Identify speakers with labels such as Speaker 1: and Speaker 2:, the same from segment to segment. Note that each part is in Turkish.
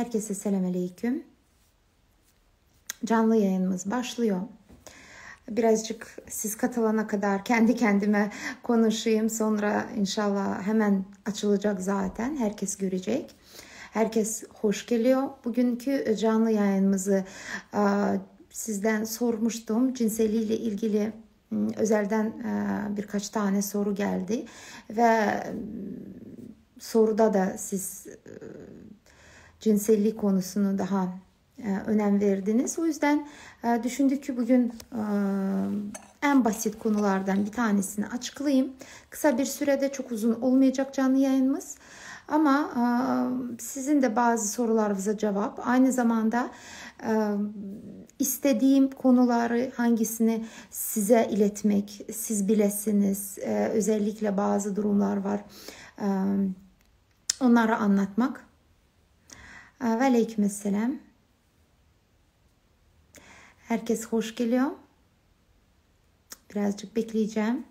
Speaker 1: Herkese selamünaleyküm. Canlı yayınımız başlıyor. Birazcık siz katılana kadar kendi kendime konuşayım. Sonra inşallah hemen açılacak zaten. Herkes görecek. Herkes hoş geliyor. Bugünkü canlı yayınımızı e, sizden sormuştum. Cinseliyle ilgili özelden e, birkaç tane soru geldi ve soruda da siz e, cinsellik konusunu daha e, önem verdiniz. O yüzden e, düşündük ki bugün e, en basit konulardan bir tanesini açıklayayım. Kısa bir sürede çok uzun olmayacak canlı yayınımız. Ama sizin de bazı sorularınıza cevap. Aynı zamanda istediğim konuları hangisini size iletmek, siz bilesiniz. Özellikle bazı durumlar var. Onları anlatmak ve aleykümselam. Herkes hoş geliyor. Birazcık bekleyeceğim.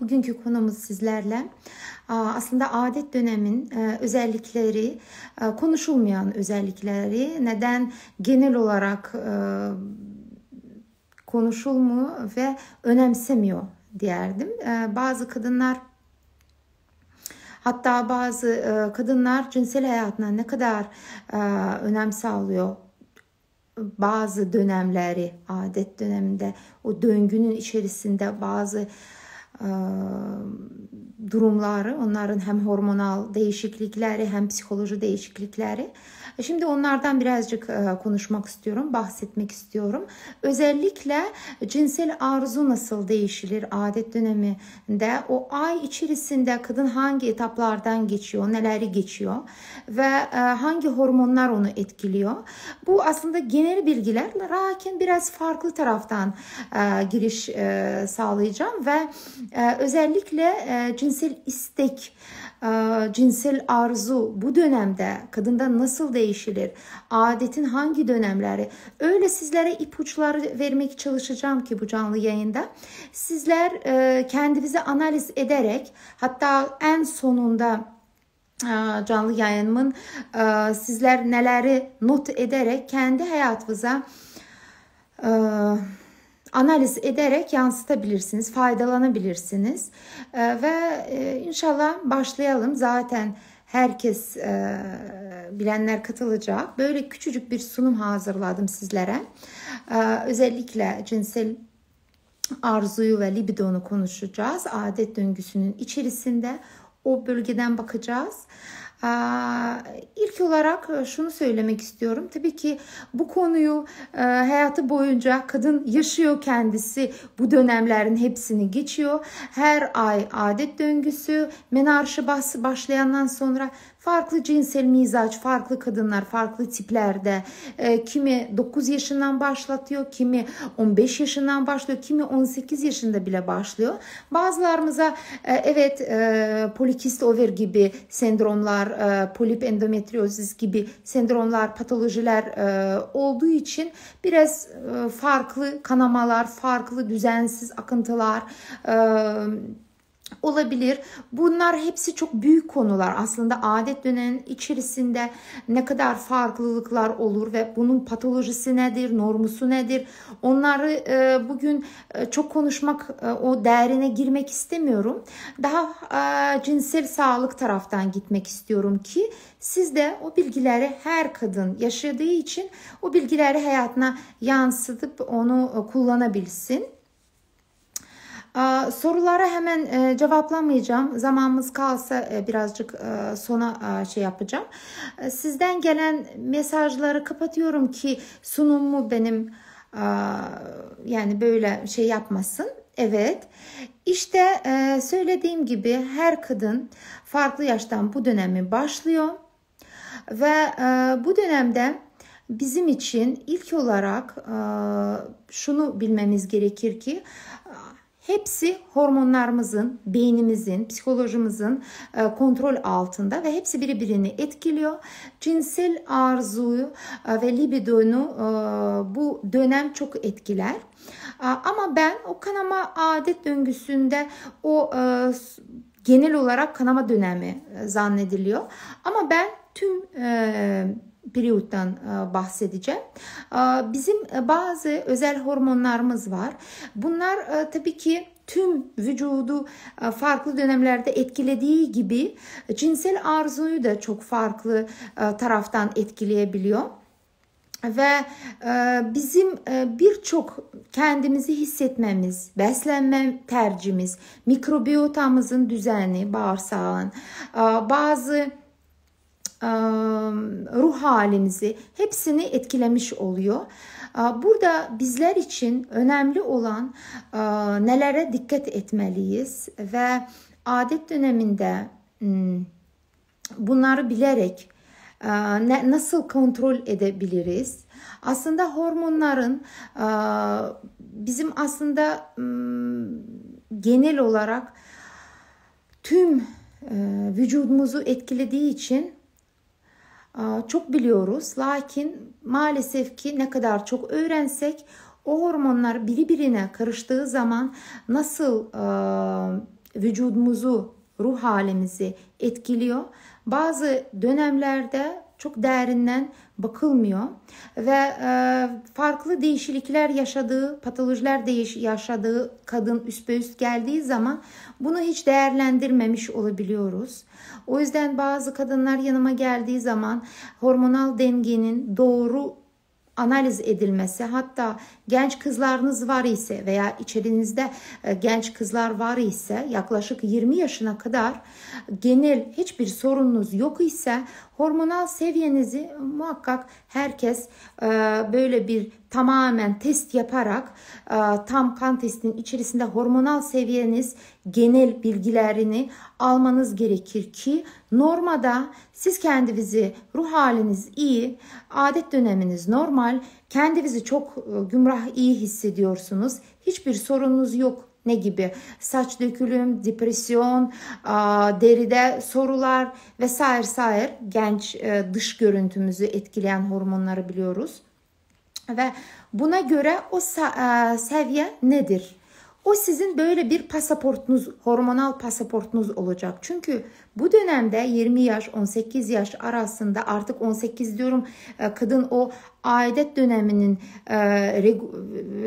Speaker 1: Bugünkü konumuz sizlerle aslında adet dönemin e, özellikleri, e, konuşulmayan özellikleri, neden genel olarak e, konuşulmuyor ve önemsemiyor derdim. Bazı kadınlar Hatta bazı e, kadınlar cinsel hayatına ne kadar e, önem sağlıyor bazı dönemleri adet döneminde o döngünün içerisinde bazı e, durumları, onların hem hormonal değişiklikleri hem psikoloji değişiklikleri. Şimdi onlardan birazcık e, konuşmak istiyorum, bahsetmek istiyorum. Özellikle cinsel arzu nasıl değişilir adet döneminde? O ay içerisinde kadın hangi etaplardan geçiyor, neleri geçiyor ve e, hangi hormonlar onu etkiliyor? Bu aslında genel bilgiler lakin biraz farklı taraftan e, giriş sağlayacağım ve özellikle cinsel cinsel istek, e, cinsel arzu bu dönemde kadında nasıl değişilir? Adetin hangi dönemleri? Öyle sizlere ipuçları vermek çalışacağım ki bu canlı yayında. Sizler e, kendinizi analiz ederek hatta en sonunda e, canlı yayınımın sizler neleri not ederek kendi hayatınıza analiz ederek yansıtabilirsiniz, faydalanabilirsiniz. E, ve e, inşallah başlayalım. Zaten herkes e, bilenler katılacak. Böyle küçücük bir sunum hazırladım sizlere. E, özellikle cinsel arzuyu ve libidonu konuşacağız. Adet döngüsünün içerisinde o bölgeden bakacağız. E, İlk olarak e, şunu söylemek istiyorum. Tabii ki bu konuyu e, hayatı boyunca kadın yaşıyor kendisi bu dönemlerin hepsini geçiyor. Her ay adet döngüsü, menarşe başlayandan sonra farklı cinsel mizaç, farklı kadınlar, farklı tiplerde e, kimi 9 yaşından başlatıyor, kimi 15 yaşından başlıyor, kimi 18 yaşında bile başlıyor. Bazılarımıza e, evet e, polikist over gibi sendromlar, e, polip endometriozis gibi sendromlar, patolojiler e, olduğu için biraz e, farklı kanamalar, farklı düzensiz akıntılar, e, olabilir. Bunlar hepsi çok büyük konular. Aslında adet dönemin içerisinde ne kadar farklılıklar olur ve bunun patolojisi nedir, normusu nedir? Onları e, bugün e, çok konuşmak, e, o derine girmek istemiyorum. Daha e, cinsel sağlık taraftan gitmek istiyorum ki siz de o bilgileri her kadın yaşadığı için o bilgileri hayatına yansıtıp onu e, kullanabilsin. Sorulara hemen e, cevaplamayacağım. Zamanımız kalsa e, birazcık e, sona şey yapacağım. Sizden gelen mesajları kapatıyorum ki sunumu benim yani böyle şey yapmasın. Evet. İşte söylediğim gibi her kadın farklı yaştan bu dönemi başlıyor ve bu dönemde bizim için ilk olarak şunu bilmemiz gerekir ki Hepsi hormonlarımızın, beynimizin, psikolojimizin e, kontrol altında ve hepsi birbirini etkiliyor. Cinsel arzuyu e, ve libidonu e, bu dönem çok etkiler. ama ben o kanama adet döngüsünde o genel olarak kanama dönemi zannediliyor. Ama ben tüm periyoddan e, bahsedeceğim. E, bizim e, bazı özel hormonlarımız var. Bunlar tabii ki tüm vücudu farklı dönemlerde etkilediği gibi cinsel arzuyu da çok farklı taraftan etkileyebiliyor ve bizim birçok kendimizi hissetmemiz, beslenme tercihimiz, mikrobiyotamızın düzeni, bağırsağın, bazı ruh halinizi hepsini etkilemiş oluyor. Burada bizler için önemli olan nelere dikkat etmeliyiz ve adet döneminde hmm, bunları bilerek nasıl kontrol edebiliriz? Aslında hormonların bizim aslında hmm, genel olarak tüm ıı, vücudumuzu etkilediği için çok biliyoruz. Lakin maalesef ki ne kadar çok öğrensek o hormonlar birbirine karıştığı zaman nasıl vücudumuzu, ruh halimizi etkiliyor. Bazı dönemlerde çok derinden bakılmıyor ve e, farklı değişiklikler yaşadığı, patolojiler değiş yaşadığı kadın üspe üst geldiği zaman bunu hiç değerlendirmemiş olabiliyoruz. O yüzden bazı kadınlar yanıma geldiği zaman hormonal dengenin doğru analiz edilmesi hatta genç kızlarınız var ise veya içerinizde e, genç kızlar var ise yaklaşık 20 yaşına kadar genel hiçbir sorununuz yok ise hormonal seviyenizi muhakkak herkes e, böyle bir tamamen test yaparak e, tam kan testinin içerisinde hormonal seviyeniz genel bilgilerini almanız gerekir ki normada siz kendinizi, ruh haliniz iyi, adet döneminiz normal, kendinizi çok e, gümrah iyi hissediyorsunuz. Hiçbir sorununuz yok. Ne gibi? Saç dökülüm, depresyon, deride sorular vesaire sair genç e, dış görüntümüzü etkileyen hormonları biliyoruz. Ve buna göre o e, seviye nedir? O sizin böyle bir pasaportunuz, hormonal pasaportunuz olacak. Çünkü bu dönemde 20 yaş 18 yaş arasında artık 18 diyorum e, kadın o adet döneminin e,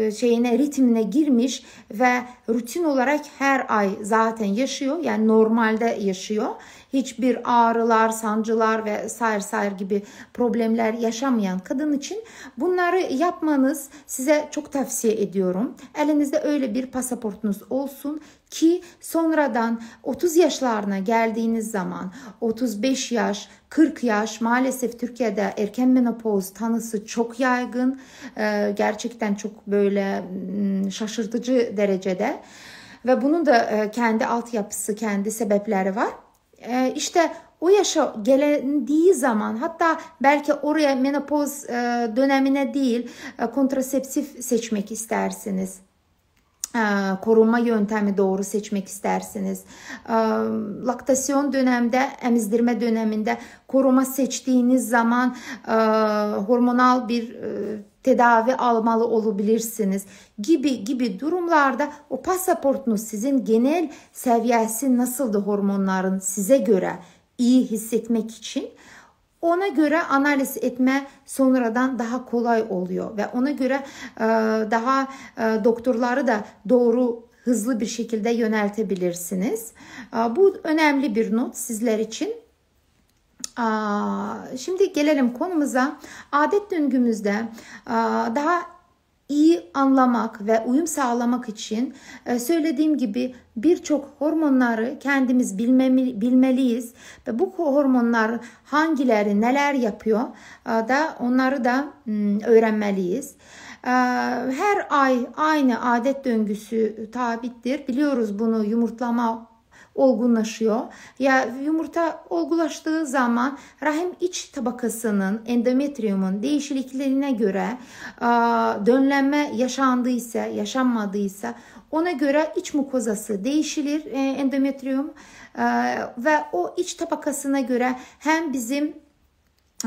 Speaker 1: e, şeyine ritmine girmiş ve rutin olarak her ay zaten yaşıyor. Yani normalde yaşıyor. Hiçbir ağrılar, sancılar ve sair sair gibi problemler yaşamayan kadın için bunları yapmanız size çok tavsiye ediyorum. Elinizde öyle bir pasaportunuz olsun ki sonradan 30 yaşlarına geldiğiniz zaman 35 yaş, 40 yaş maalesef Türkiye'de erken menopoz tanısı çok yaygın. Ee, gerçekten çok böyle hmm, şaşırtıcı derecede ve bunun da e, kendi altyapısı, kendi sebepleri var. Ee, işte o yaşa gelendiği zaman hatta belki oraya menopoz e, dönemine değil e, kontraseptif seçmek istersiniz. Ee, korunma yöntemi doğru seçmek istersiniz. Ee, laktasyon dönəmdə, əmizdirmə döneminde koruma seçtiğiniz zaman e, hormonal bir e, tedavi almalı olabilirsiniz gibi gibi durumlarda o pasaportunuz sizin genel seviyesi nasıldı hormonların size göre iyi hissetmek için ona göre analiz etme sonradan daha kolay oluyor ve ona göre e, daha e, doktorları da doğru hızlı bir şekilde yöneltebilirsiniz. E, bu önemli bir not sizler için. Şimdi gelelim konumuza. Adet döngümüzde daha iyi anlamak ve uyum sağlamak için e, söylediğim gibi birçok hormonları kendimiz bilmemi, bilmeliyiz ve bu hormonlar hangileri neler yapıyor e, da onları da öğrenmeliyiz. E, her ay aynı adet döngüsü tabittir. Biliyoruz bunu yumurtlama olgunlaşıyor. Ya yumurta olgulaştığı zaman rahim iç tabakasının endometriyumun değişikliklerine göre dönlenme yaşandıysa, yaşanmadıysa ona göre iç mukozası değişilir e, endometriyum ee, ve o iç tabakasına göre hem bizim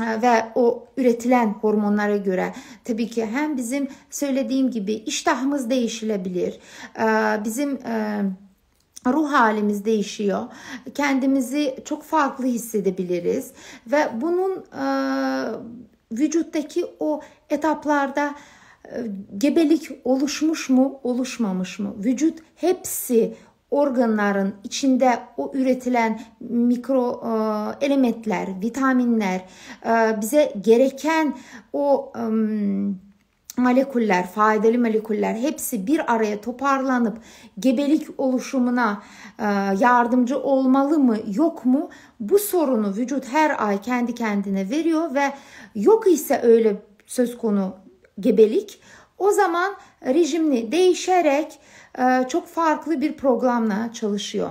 Speaker 1: e, ve o üretilen hormonlara göre tabii ki hem bizim söylediğim gibi iştahımız değişilebilir. Ee, bizim e, ruh halimiz değişiyor. Kendimizi çok farklı hissedebiliriz ve bunun e, vücuttaki o etaplarda e, gebelik oluşmuş mu, oluşmamış mı? Vücut hepsi organların içinde o üretilen mikro e, elementler, vitaminler e, bize gereken o e, moleküller, faydalı moleküller hepsi bir araya toparlanıp gebelik oluşumuna e, yardımcı olmalı mı yok mu? Bu sorunu vücut her ay kendi kendine veriyor ve yok ise öyle söz konu gebelik o zaman rejimini değişerek e, çok farklı bir programla çalışıyor.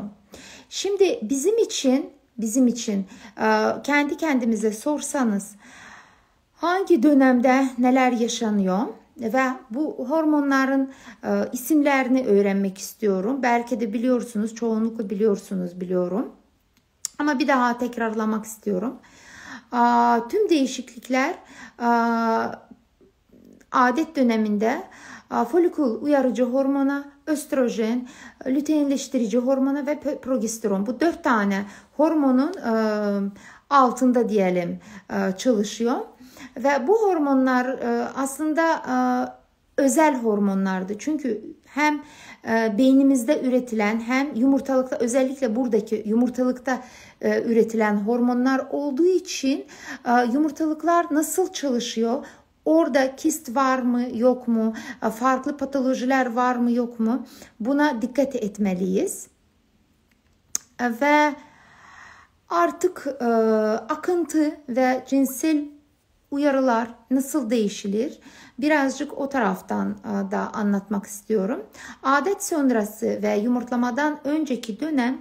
Speaker 1: Şimdi bizim için bizim için e, kendi kendimize sorsanız hangi dönemde neler yaşanıyor ve bu hormonların e, isimlerini öğrenmek istiyorum. Belki de biliyorsunuz, çoğunlukla biliyorsunuz biliyorum. Ama bir daha tekrarlamak istiyorum. E, tüm değişiklikler e, adet döneminde e, folikul uyarıcı hormona, östrojen, lüteinleştirici hormona ve progesteron. Bu dört tane hormonun e, altında diyelim e, çalışıyor. Ve bu hormonlar e, aslında e, özel hormonlardı. Çünkü hem e, beynimizde üretilen hem yumurtalıkta özellikle buradaki yumurtalıkta üretilen hormonlar olduğu için yumurtalıklar nasıl çalışıyor? Orada kist var mı yok mu? Farklı patolojiler var mı yok mu? Buna dikkat etmeliyiz. Ve artık akıntı ve cinsel uyarılar nasıl değişilir? Birazcık o taraftan e, da anlatmak istiyorum. Adet sonrası ve yumurtlamadan önceki dönem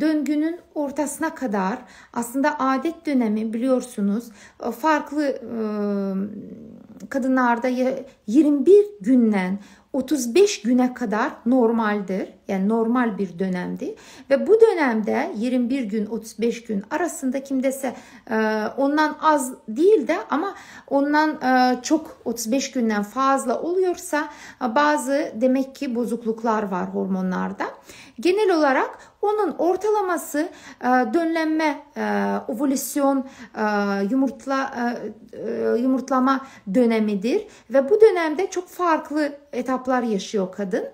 Speaker 1: döngünün ortasına kadar aslında adet dönemi biliyorsunuz e, farklı e, kadınlarda 21 günden 35 güne kadar normaldir. Yani normal bir dönemdi. Ve bu dönemde 21 gün 35 gün arasında kimdese e, ondan az değil de ama ondan e, çok 35 günden fazla oluyorsa e, bazı demek ki bozukluklar var hormonlarda. Genel olarak onun ortalaması e, dönlenme, e, ovülasyon, e, yumurtla e, e yumurtlama dönemidir ve bu dönemde çok farklı etaplar yaşıyor kadın.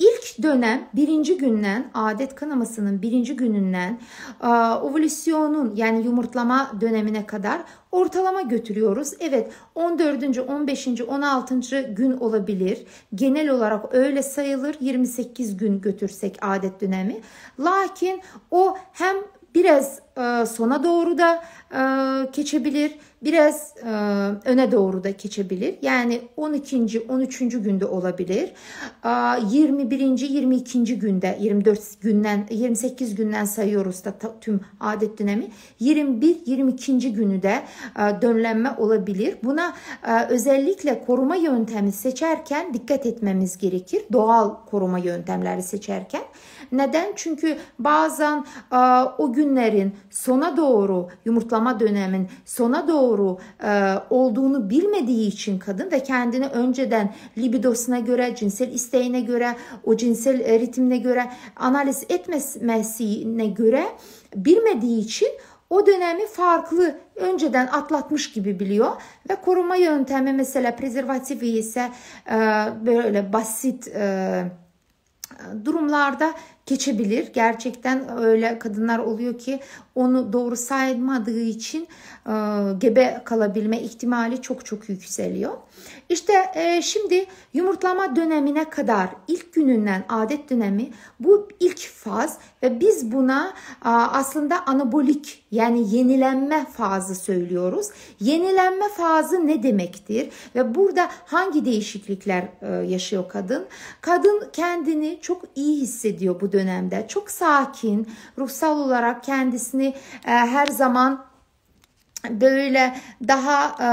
Speaker 1: İlk dönem birinci günden adet kanamasının birinci gününden e, ovülasyonun yani yumurtlama dönemine kadar ortalama götürüyoruz. Evet 14. 15. 16. gün olabilir. Genel olarak öyle sayılır 28 gün götürsek adet dönemi. Lakin o hem biraz e, sona doğru da e, geçebilir biraz e, öne doğru da geçebilir. Yani 12. 13. günde olabilir. E, 21. 22. günde 24 günden 28 günden sayıyoruz da tüm adet dönemi 21 22. günü de e, dönlenme olabilir. Buna e, özellikle koruma yöntemi seçerken dikkat etmemiz gerekir. Doğal koruma yöntemleri seçerken. Neden? Çünkü bazen e, o günlerin sona doğru yumurtlama dönemin sona doğru doğru e, olduğunu bilmediği için kadın ve kendini önceden libidosuna göre, cinsel isteğine göre, o cinsel e, ritimine göre analiz etmesine göre bilmediği için o dönemi farklı önceden atlatmış gibi biliyor ve koruma yöntemi mesela prezervatifi ise e, böyle basit e, durumlarda geçebilir. Gerçekten öyle kadınlar oluyor ki onu doğru saymadığı için e, gebe kalabilme ihtimali çok çok yükseliyor. İşte e, şimdi yumurtlama dönemine kadar ilk gününden adet dönemi bu ilk faz ve biz buna e, aslında anabolik yani yenilenme fazı söylüyoruz. Yenilenme fazı ne demektir ve burada hangi değişiklikler e, yaşıyor kadın? Kadın kendini çok iyi hissediyor bu dönemde dönemde çok sakin, ruhsal olarak kendisini e, her zaman böyle daha e,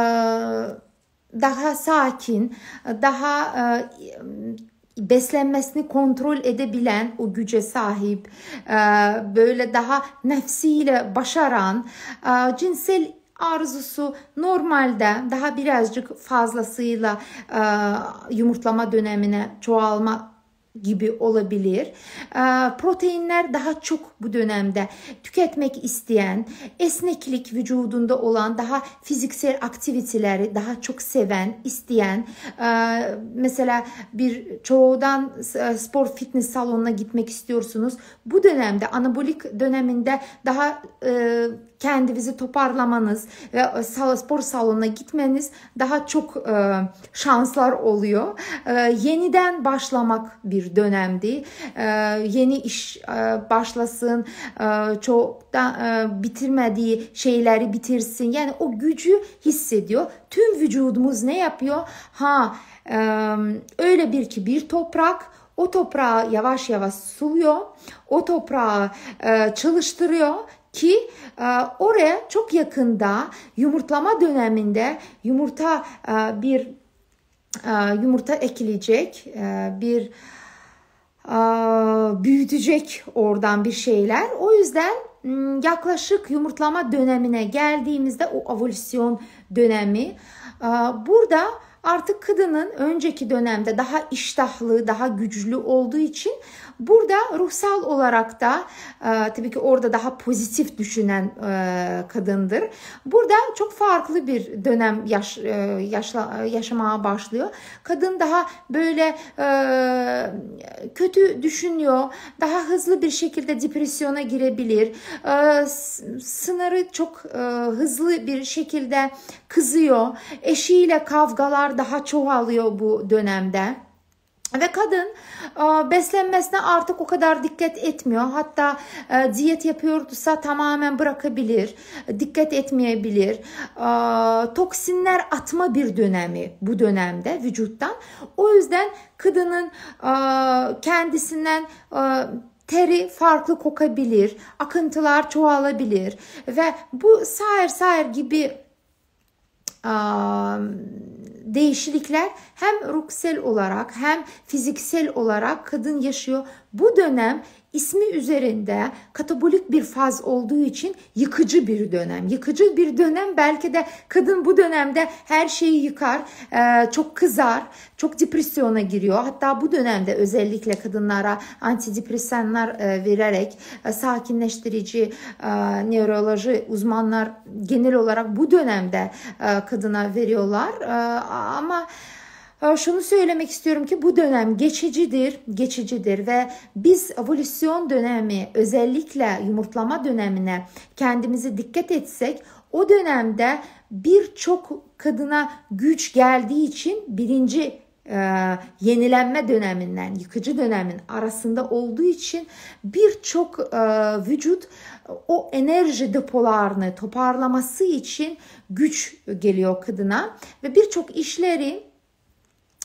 Speaker 1: daha sakin, daha e, beslenmesini kontrol edebilen o güce sahip, e, böyle daha nefsiyle başaran, e, cinsel arzusu normalde daha birazcık fazlasıyla e, yumurtlama dönemine çoğalma gibi olabilir. Ee, proteinler daha çok bu dönemde tüketmek isteyen, esneklik vücudunda olan, daha fiziksel aktiviteleri daha çok seven, isteyen, ee, mesela bir çoğudan e, spor fitness salonuna gitmek istiyorsunuz. Bu dönemde anabolik döneminde daha e, kendinizi toparlamanız ve e, spor salonuna gitmeniz daha çok e, şanslar oluyor. E, yeniden başlamak bir dönemdi. yeni iş başlasın, çok da bitirmediği şeyleri bitirsin. Yani o gücü hissediyor. Tüm vücudumuz ne yapıyor? Ha, öyle bir ki bir toprak o toprağı yavaş yavaş suluyor, o toprağı çalıştırıyor, ki e, oraya çok yakında yumurtlama döneminde yumurta e, bir e, yumurta ekilecek bir büyütecek oradan bir şeyler. O yüzden yaklaşık yumurtlama dönemine geldiğimizde o evolüsyon dönemi burada Artık kadının önceki dönemde daha iştahlı, daha güçlü olduğu için burada ruhsal olarak da e, tabii ki orada daha pozitif düşünen e, kadındır. Burada çok farklı bir dönem yaş, e, yaşla, yaşamaya başlıyor. Kadın daha böyle e, kötü düşünüyor, daha hızlı bir şekilde depresyona girebilir, e, sınırı çok e, hızlı bir şekilde kızıyor, eşiyle kavgalar daha çoğalıyor bu dönemde. Ve kadın e, beslenmesine artık o kadar dikkat etmiyor. Hatta e, diyet yapıyorsa tamamen bırakabilir, dikkat etmeyebilir. E, toksinler atma bir dönemi bu dönemde vücuttan. O yüzden kadının kendisinden teri farklı kokabilir, akıntılar çoğalabilir ve bu sair sair gibi değişiklikler hem ruhsal olarak hem fiziksel olarak kadın yaşıyor. Bu dönem ismi üzerinde katabolik bir faz olduğu için yıkıcı bir dönem. Yıkıcı bir dönem belki de kadın bu dönemde her şeyi yıkar, e, çok kızar, çok depresyona giriyor. Hatta bu dönemde özellikle kadınlara antidepresanlar e, vererek e, sakinleştirici nöroloji uzmanlar genel olarak bu dönemde kadına veriyorlar. Ama şunu söylemek istiyorum ki bu dönem geçicidir, geçicidir ve biz evolüsyon dönemi özellikle yumurtlama dönemine kendimizi dikkat etsek o dönemde birçok kadına güç geldiği için birinci e, yenilenme döneminden yıkıcı dönemin arasında olduğu için birçok e, vücut o enerji depolarını toparlaması için güç geliyor kadına ve birçok işlerin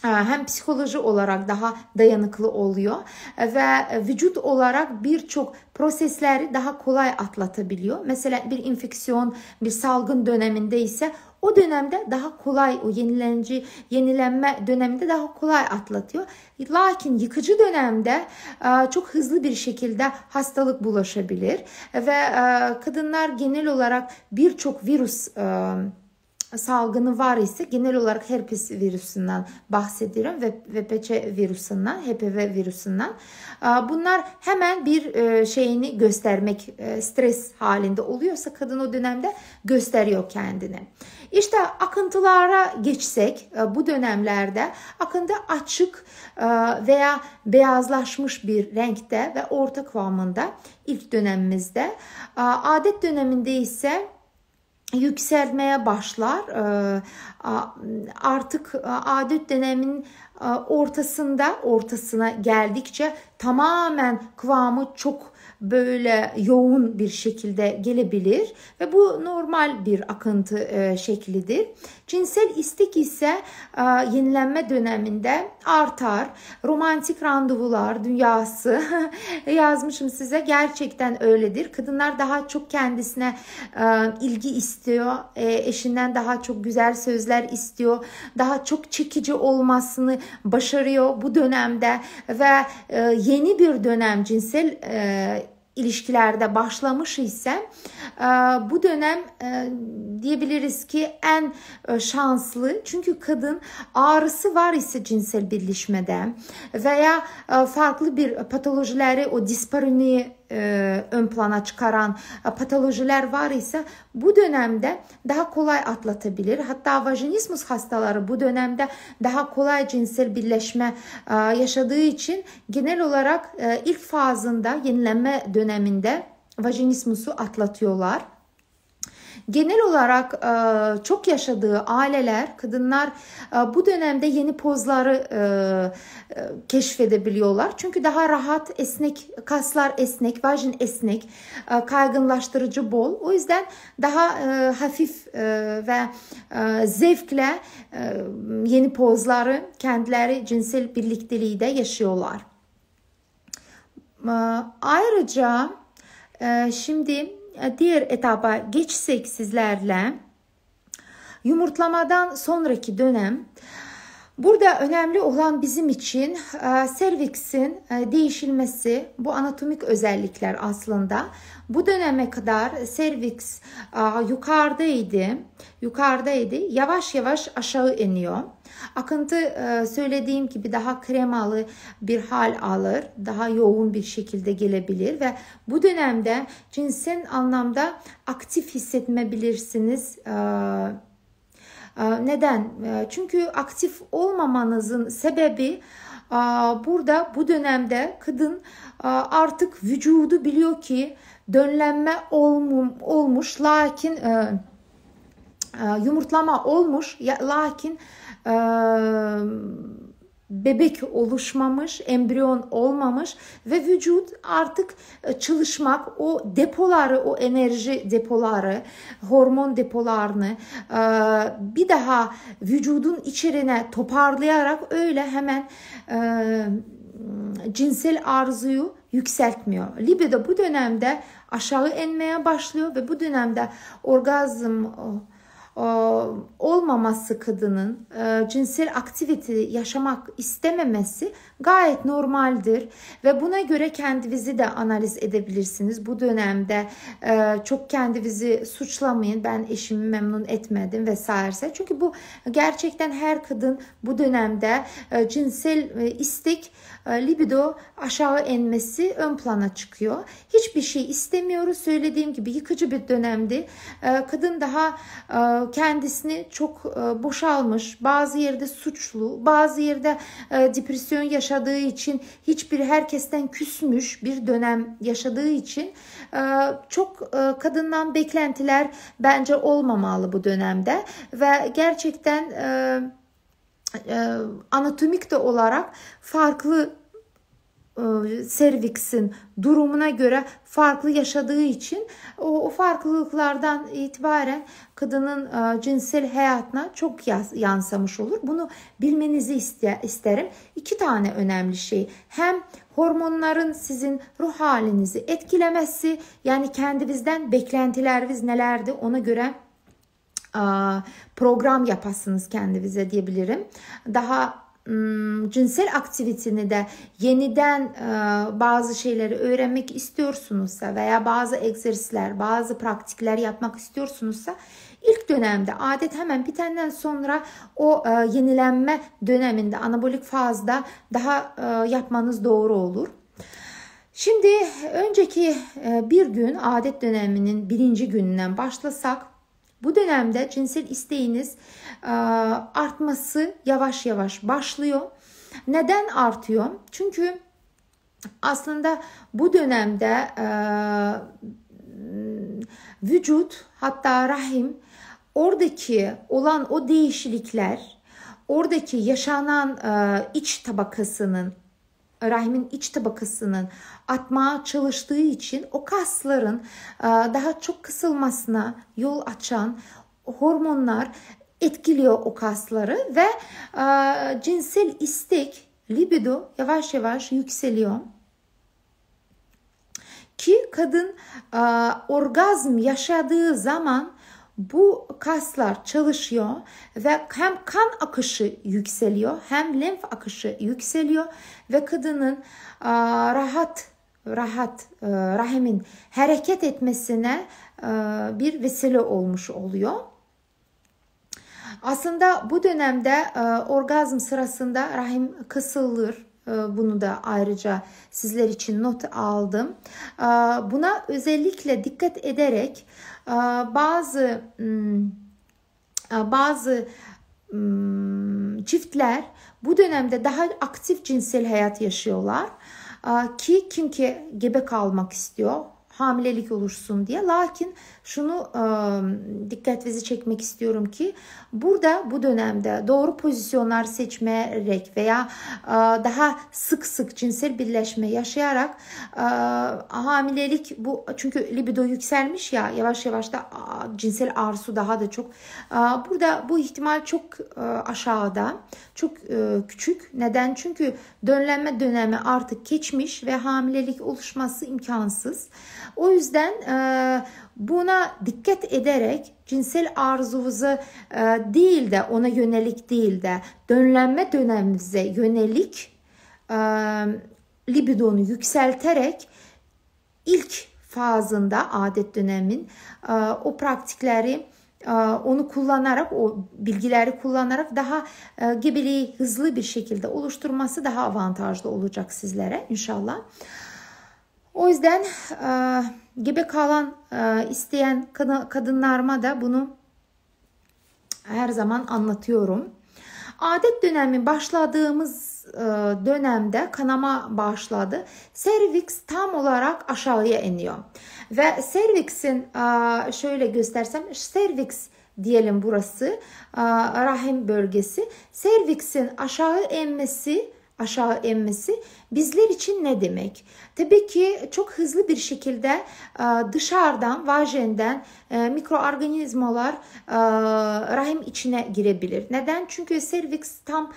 Speaker 1: ee, hem psikoloji olarak daha dayanıklı oluyor e, ve vücut olarak birçok prosesleri daha kolay atlatabiliyor. Mesela bir infeksiyon, bir salgın döneminde ise o dönemde daha kolay o yenilenici yenilenme döneminde daha kolay atlatıyor. Lakin yıkıcı dönemde e, çok hızlı bir şekilde hastalık bulaşabilir ve e, kadınlar genel olarak birçok virüs salgını var ise genel olarak herpes virüsünden bahsediyorum ve VPC virüsünden, HPV virüsünden. Bunlar hemen bir e, şeyini göstermek e, stres halinde oluyorsa kadın o dönemde gösteriyor kendini. İşte akıntılara geçsek e, bu dönemlerde akıntı açık veya beyazlaşmış bir renkte ve orta kıvamında ilk dönemimizde. Adet döneminde ise yükselmeye başlar. Ee, artık e, adet dönemin e, ortasında ortasına geldikçe tamamen kıvamı çok böyle yoğun bir şekilde gelebilir ve bu normal bir akıntı e, şeklidir. Cinsel istek isə ə, e, yenilənmə dönəmində artar. Romantik randevular dünyası yazmışım sizə. Gerçekten öyledir. Kadınlar daha çok kendisine e, ilgi istiyor. E, eşinden daha çok güzel sözler istiyor. Daha çok çekici olmasını başarıyor bu dönemde ve yeni bir dönem cinsel ilişkilerde başlamış ise e, bu dönem e, diyebiliriz ki en e, şanslı çünkü kadın ağrısı var ise cinsel birleşmede veya farklı bir patolojileri o disparoni e, ön plana çıkaran e, patolojiler var ise bu dönemde daha kolay atlatabilir. Hatta vajinismus hastaları bu dönemde daha kolay cinsel birleşme e, yaşadığı için genel olarak ilk fazında yenilenme döneminde vajinismusu atlatıyorlar. Genel olarak e, çok yaşadığı aileler, kadınlar e, bu dönemde yeni pozları e, keşfedebiliyorlar. Çünkü daha rahat, esnek, kaslar esnek, vajin esnek, kaygınlaştırıcı bol. O yüzden daha hafif ve zevkle yeni pozları kendileri cinsel birlikteliği de yaşıyorlar. ayrıca şimdi e, diğer etaba geçsek sizlerle yumurtlamadan sonraki dönem Burada önemli olan bizim için e, serviksin e, değişilmesi, bu anatomik özellikler aslında. Bu döneme kadar serviks e, yukarıdaydı, yukarıdaydı. Yavaş yavaş aşağı iniyor. Akıntı e, söylediğim gibi daha kremalı bir hal alır, daha yoğun bir şekilde gelebilir ve bu dönemde cinsel anlamda aktif hissetmebilirsiniz. E, ee, neden? Ee, çünkü aktif olmamanızın sebebi e, burada bu dönemde kadın e, artık vücudu biliyor ki dönlenme olmuş lakin e, yumurtlama olmuş lakin bebek oluşmamış, embriyon olmamış ve vücut artık e, çalışmak, o depoları, o enerji depoları, hormon depolarını e, bir daha vücudun içerine toparlayarak öyle hemen e, cinsel arzuyu yükseltmiyor. Libido bu dönemde aşağı inmeye başlıyor ve bu dönemde orgazm ee, olmaması kadının e, cinsel aktivite yaşamak istememesi gayet normaldir ve buna göre kendinizi de analiz edebilirsiniz. Bu dönemde e, çok kendinizi suçlamayın. Ben eşimi memnun etmedim vesairese. Çünkü bu gerçekten her kadın bu dönemde e, cinsel istek ee, libido aşağı enmesi ön plana çıkıyor. Hiçbir şey istemiyoruz. Söylediğim gibi yıkıcı bir dönemdi. Ee, kadın daha e, kendisini çok e, boşalmış. Bazı yerde suçlu, bazı yerde e, depresyon yaşadığı için hiçbir herkesten küsmüş bir dönem yaşadığı için çok kadından beklentiler bence olmamalı bu dönemde ve gerçekten e, anatomik de olarak farklı e, serviksin durumuna göre farklı yaşadığı için o, o farklılıklardan itibaren kadının e, cinsel hayatına çok yas, yansımış olur. Bunu bilmenizi iste, isterim. İki tane önemli şey. Hem hormonların sizin ruh halinizi etkilemesi yani kendimizden beklentilerimiz nelerdi ona göre program yapasınız kendinize diyebilirim. Daha hmm, cinsel aktivitini de yeniden e, bazı şeyleri öğrenmek istiyorsunuzsa veya bazı egzersizler, bazı praktikler yapmak istiyorsunuzsa ilk dönemde adet hemen bitenden sonra o e, yenilenme döneminde anabolik fazda daha e, yapmanız doğru olur. Şimdi önceki bir gün adet döneminin birinci gününden başlasak bu dönemde cinsel isteğiniz e, artması yavaş yavaş başlıyor. Neden artıyor? Çünkü aslında bu dönemde e, vücut hatta rahim oradaki olan o değişiklikler oradaki yaşanan e, iç tabakasının rahmin iç tabakasının atmaya çalıştığı için o kasların e, daha çok kısılmasına yol açan hormonlar etkiliyor o kasları ve e, cinsel istek, libido yavaş yavaş yükseliyor. Ki kadın e, orgazm yaşadığı zaman bu kaslar çalışıyor ve hem kan akışı yükseliyor hem lenf akışı yükseliyor ve kadının rahat rahat e, rahimin hareket etmesine e, bir vesile olmuş oluyor. Aslında bu dönemde e, orgazm sırasında rahim kısılır, bunu da ayrıca sizler için not aldım. Buna özellikle dikkat ederek ee, bazı hmm, e, bazı hmm, çiftler bu dönemde daha aktif cinsel hayat yaşıyorlar ee, ki kim ki gebe kalmak istiyor hamilelik olursun diye lakin şunu e, dikkatinizi çekmek istiyorum ki burada bu dönemde doğru pozisyonlar seçmerek veya e, daha sık sık cinsel birleşme yaşayarak e, hamilelik bu çünkü libido yükselmiş ya yavaş yavaş da a, cinsel arzu daha da çok e, burada bu ihtimal çok e, aşağıda çok e, küçük neden çünkü dönlenme dönemi artık geçmiş ve hamilelik oluşması imkansız o yüzden e, Buna dikkat ederek cinsel arzuvuzu e, değil de ona yönelik değil de dönlenme dönemimize yönelik e, libidonu yükselterek ilk fazında adet dönemin e, o praktikleri e, onu kullanarak o bilgileri kullanarak daha e, gebeliği hızlı bir şekilde oluşturması daha avantajlı olacak sizlere inşallah. O yüzden e, gebe kalan e, isteyen kad kadınlarıma da bunu her zaman anlatıyorum. Adet dönemi başladığımız e, dönemde kanama başladı. Serviks tam olarak aşağıya iniyor. Ve serviksin e, şöyle göstersem serviks diyelim burası e, rahim bölgesi. Serviksin aşağı inmesi aşağı emmesi bizler için ne demek? Tabii ki çok hızlı bir şekilde e, dışarıdan, vajenden e, mikroorganizmalar e, rahim içine girebilir. Neden? Çünkü serviks tam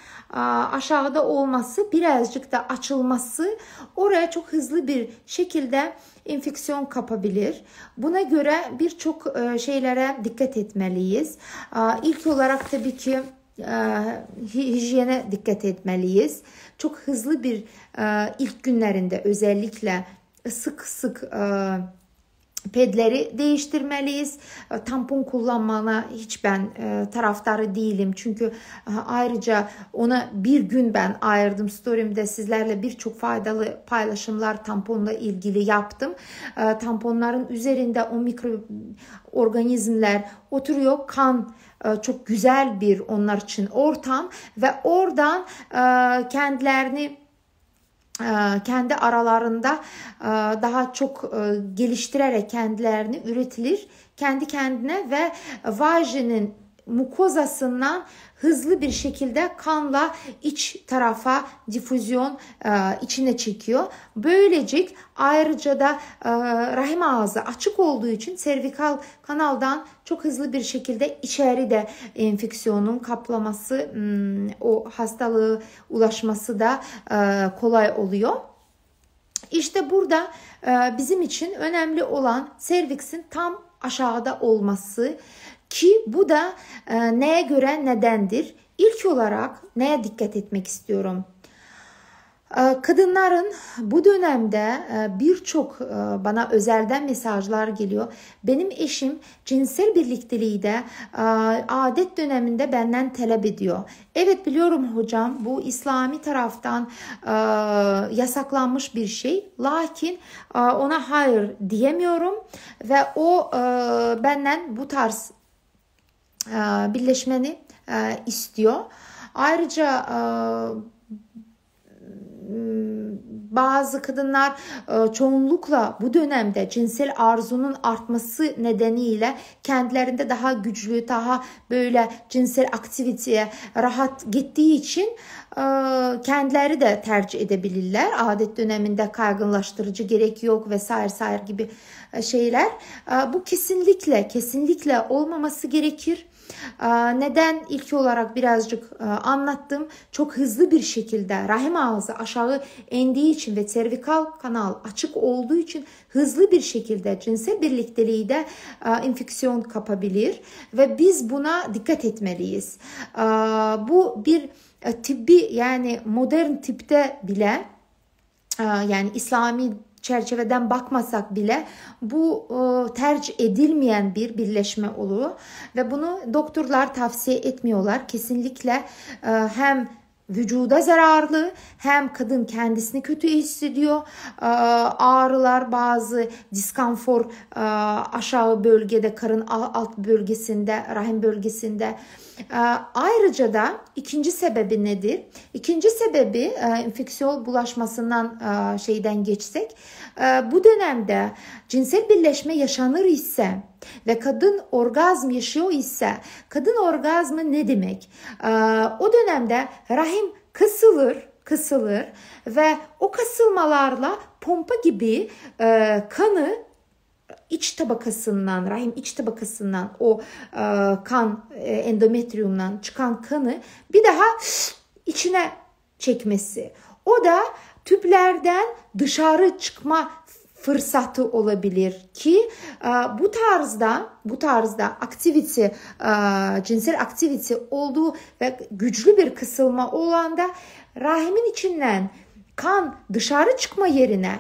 Speaker 1: aşağıda olması, birazcık da açılması oraya çok hızlı bir şekilde enfeksiyon kapabilir. Buna göre birçok şeylere dikkat etmeliyiz. İlk olarak tabii ki hijyene dikkat etmeliyiz çok hızlı bir e, ilk günlerinde özellikle sık sık e, pedleri değiştirmeliyiz. E, tampon kullanmana hiç ben taraftarı değilim. Çünkü ayrıca ona bir gün ben ayırdım. Story'mde sizlerle birçok faydalı paylaşımlar tamponla ilgili yaptım. Tamponların üzerinde o mikro organizmler oturuyor. Kan e, çok güzel bir onlar için ortam ve oradan e, kendilerini e, kendi aralarında daha çok geliştirerek kendilerini üretilir. Kendi kendine ve vajinin mukozasından hızlı bir şekilde kanla iç tarafa difüzyon e, içine çekiyor. Böylece ayrıca da e, rahim ağzı açık olduğu için servikal kanaldan çok hızlı bir şekilde içeri de enfeksiyonun kaplaması, hmm, o hastalığı ulaşması da e, kolay oluyor. İşte burada e, bizim için önemli olan serviksin tam aşağıda olması ki bu da e, neye göre nedendir? İlk olarak neye dikkat etmek istiyorum? E, kadınların bu dönemde e, birçok e, bana özelden mesajlar geliyor. Benim eşim cinsel birlikteliği de adet döneminde benden talep ediyor. Evet biliyorum hocam bu İslami taraftan yasaklanmış bir şey. Lakin ona hayır diyemiyorum ve o benden bu tarz e, birleşmeni e, istiyor. Ayrıca e, bazı kadınlar çoğunlukla bu dönemde cinsel arzunun artması nedeniyle kendilerinde daha güçlü, daha böyle cinsel aktiviteye rahat gittiği için kendileri de tercih edebilirler. Adet döneminde kaygınlaştırıcı gerek yok vesaire sair gibi şeyler. Bu kesinlikle kesinlikle olmaması gerekir. Neden ilk olarak birazcık anlattım. Çok hızlı bir şekilde rahim ağzı aşağı indiği için ve servikal kanal açık olduğu için hızlı bir şekilde cinsel birlikteliği de infeksiyon kapabilir ve biz buna dikkat etmeliyiz. Bu bir tıbbi yani modern tipte bile yani İslami çerçeveden bakmasak bile bu e, tercih edilmeyen bir birleşme olur ve bunu doktorlar tavsiye etmiyorlar. Kesinlikle e, hem vücuda zararlı hem kadın kendisini kötü hissediyor e, ağrılar bazı diskonfor aşağı bölgede karın alt bölgesinde rahim bölgesinde ee, ayrıca da ikinci sebebi nedir? İkinci sebebi enfeksiyon bulaşmasından e, şeyden geçsek e, bu dönemde cinsel birleşme yaşanır ise ve kadın orgazm yaşıyor ise kadın orgazmı ne demek? E, o dönemde rahim kısılır kısılır ve o kasılmalarla pompa gibi e, kanı iç tabakasından, rahim iç tabakasından o e, kan e, endometriyumdan çıkan kanı bir daha içine çekmesi. O da tüplerden dışarı çıkma fırsatı olabilir ki e, bu tarzda bu tarzda aktivite e, cinsel aktivite olduğu ve güçlü bir kısılma olanda rahimin içinden kan dışarı çıkma yerine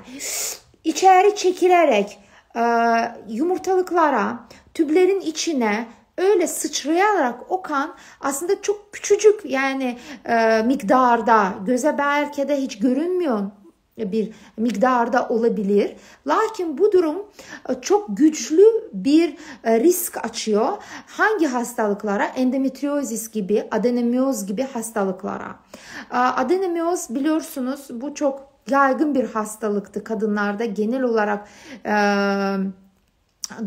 Speaker 1: içeri çekilerek ee, yumurtalıklara, tüplerin içine öyle sıçrayarak o kan aslında çok küçücük yani e, miktarda göze belki de hiç görünmüyor bir miktarda olabilir. Lakin bu durum e, çok güçlü bir e, risk açıyor. Hangi hastalıklara? Endometriozis gibi, adenomiyoz gibi hastalıklara. Ee, adenomiyoz biliyorsunuz bu çok yaygın bir hastalıktı kadınlarda genel olarak e,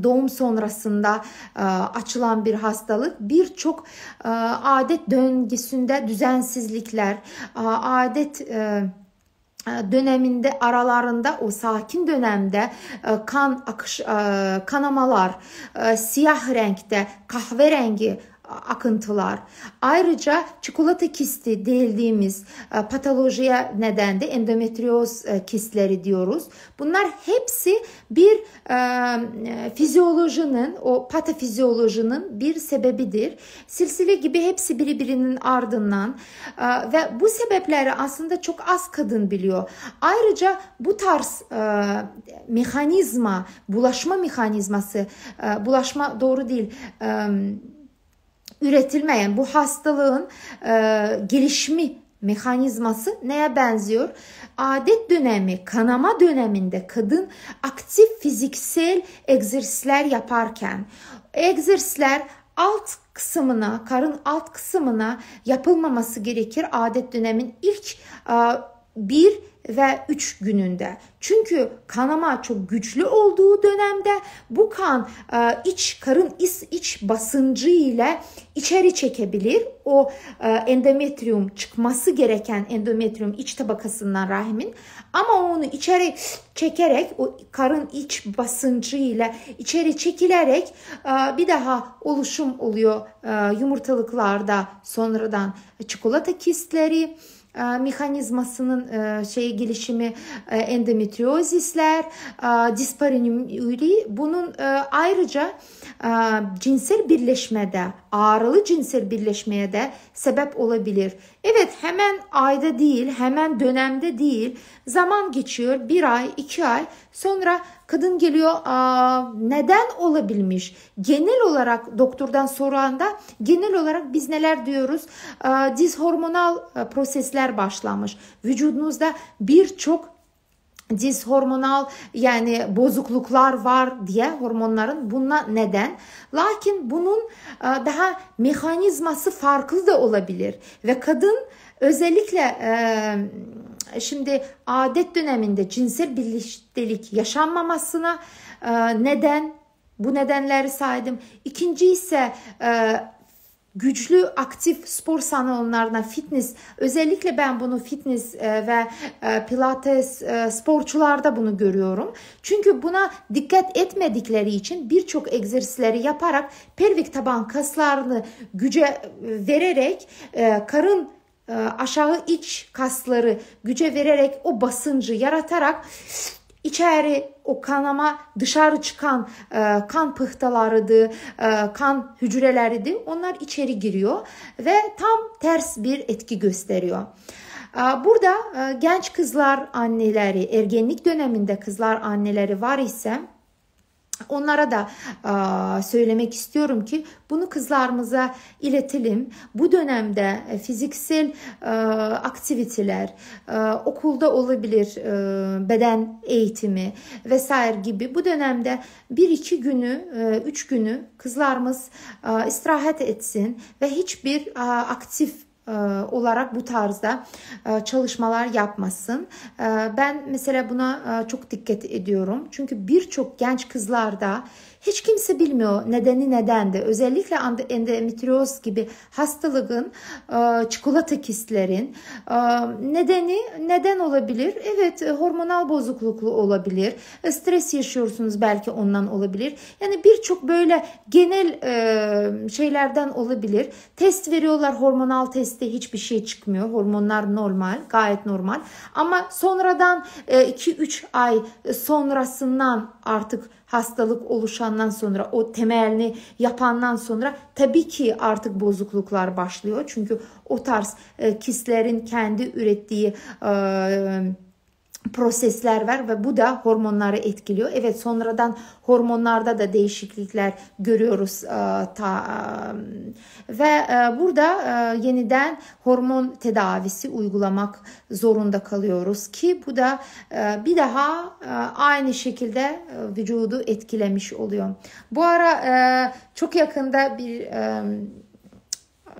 Speaker 1: doğum sonrasında e, açılan bir hastalık birçok e, adet döngüsünde düzensizlikler e, adet e, döneminde aralarında o sakin dönemde e, kan akış e, kanamalar e, siyah renkte kahverengi akıntılar. Ayrıca çikolata kisti değildiğimiz e, patolojiye neden de endometrioz e, kistleri diyoruz. Bunlar hepsi bir e, e, fizyolojinin, o patofizyolojinin bir sebebidir. Silsile gibi hepsi birbirinin ardından e, ve bu sebepleri aslında çok az kadın biliyor. Ayrıca bu tarz e, mekanizma, bulaşma mekanizması, e, bulaşma doğru değil, e, üretilmeyen bu hastalığın e, gelişimi mekanizması neye benziyor? Adet dönemi, kanama döneminde kadın aktif fiziksel egzersizler yaparken egzersizler alt kısmına, karın alt kısmına yapılmaması gerekir adet dönemin ilk e, bir ve 3 gününde. Çünkü kanama çok güçlü olduğu dönemde bu kan e, iç karın is, iç basıncı ile içeri çekebilir. O e, endometrium çıkması gereken endometrium iç tabakasından rahmin ama onu içeri çekerek o karın iç basıncı ile içeri çekilerek e, bir daha oluşum oluyor yumurtalıklarda sonradan çikolata kistleri mexanizmasının e, şeyə gəlişimi e, endometriozislər, e, disparinüri bunun ayrıca cinsel birləşmədə, ağrılı cinsel birləşməyə də səbəb ola bilər. Evet, həmin ayda deyil, həmin dövrdə deyil, zaman keçir, 1 ay, 2 ay, sonra Kadın geliyor Aa, neden olabilmiş? Genel olarak doktordan soranda genel olarak biz neler diyoruz? Diz hormonal prosesler başlamış. Vücudunuzda birçok diz hormonal yani bozukluklar var diye hormonların buna neden. Lakin bunun daha mekanizması farklı da olabilir ve kadın özellikle e, e, şimdi adet döneminde cinsel birliktelik yaşanmamasına e, neden bu nedenleri saydım. İkinci ise e, güçlü aktif spor salonlarına fitness özellikle ben bunu fitness e, ve e, pilates e, sporcularda bunu görüyorum. Çünkü buna dikkat etmedikleri için birçok egzersizleri yaparak pelvik taban kaslarını güce e, vererek e, karın e, aşağı iç kasları güce vererek o basıncı yaratarak içeri o kanama dışarı çıkan e, kan pıhtalarıdır, e, kan hücreleridir. Onlar içeri giriyor ve tam ters bir etki gösteriyor. E, burada e, genç kızlar anneleri, ergenlik döneminde kızlar anneleri var ise Onlara da e, söylemek istiyorum ki bunu kızlarımıza iletelim. Bu dönemde e, fiziksel e, aktiviteler, e, okulda olabilir e, beden eğitimi vesaire gibi bu dönemde bir iki günü, e, üç günü kızlarımız e, istirahat etsin ve hiçbir e, aktif e, olarak bu tarzda e, çalışmalar yapmasın. E, ben mesela buna çok dikkat ediyorum. Çünkü birçok genç kızlarda hiç kimse bilmiyor nedeni nedendi. Özellikle endometrioz gibi hastalığın, e, çikolata kistlerin e, nedeni neden olabilir? Evet e, hormonal bozukluklu olabilir. Stres yaşıyorsunuz belki ondan olabilir. Yani birçok böyle genel şeylerden olabilir. Test veriyorlar hormonal testte hiçbir şey çıkmıyor. Hormonlar normal, gayet normal. Ama sonradan 2-3 ay sonrasından artık hastalık oluşandan sonra o temelini yapandan sonra tabii ki artık bozukluklar başlıyor. Çünkü o tarz e, kislerin kendi ürettiği e, prosesler var ve bu da hormonları etkiliyor. Evet sonradan hormonlarda da değişiklikler görüyoruz e, e, ve e, burada yeniden hormon tedavisi uygulamak zorunda kalıyoruz ki bu da bir daha aynı şekilde vücudu etkilemiş oluyor. Bu ara çok yakında bir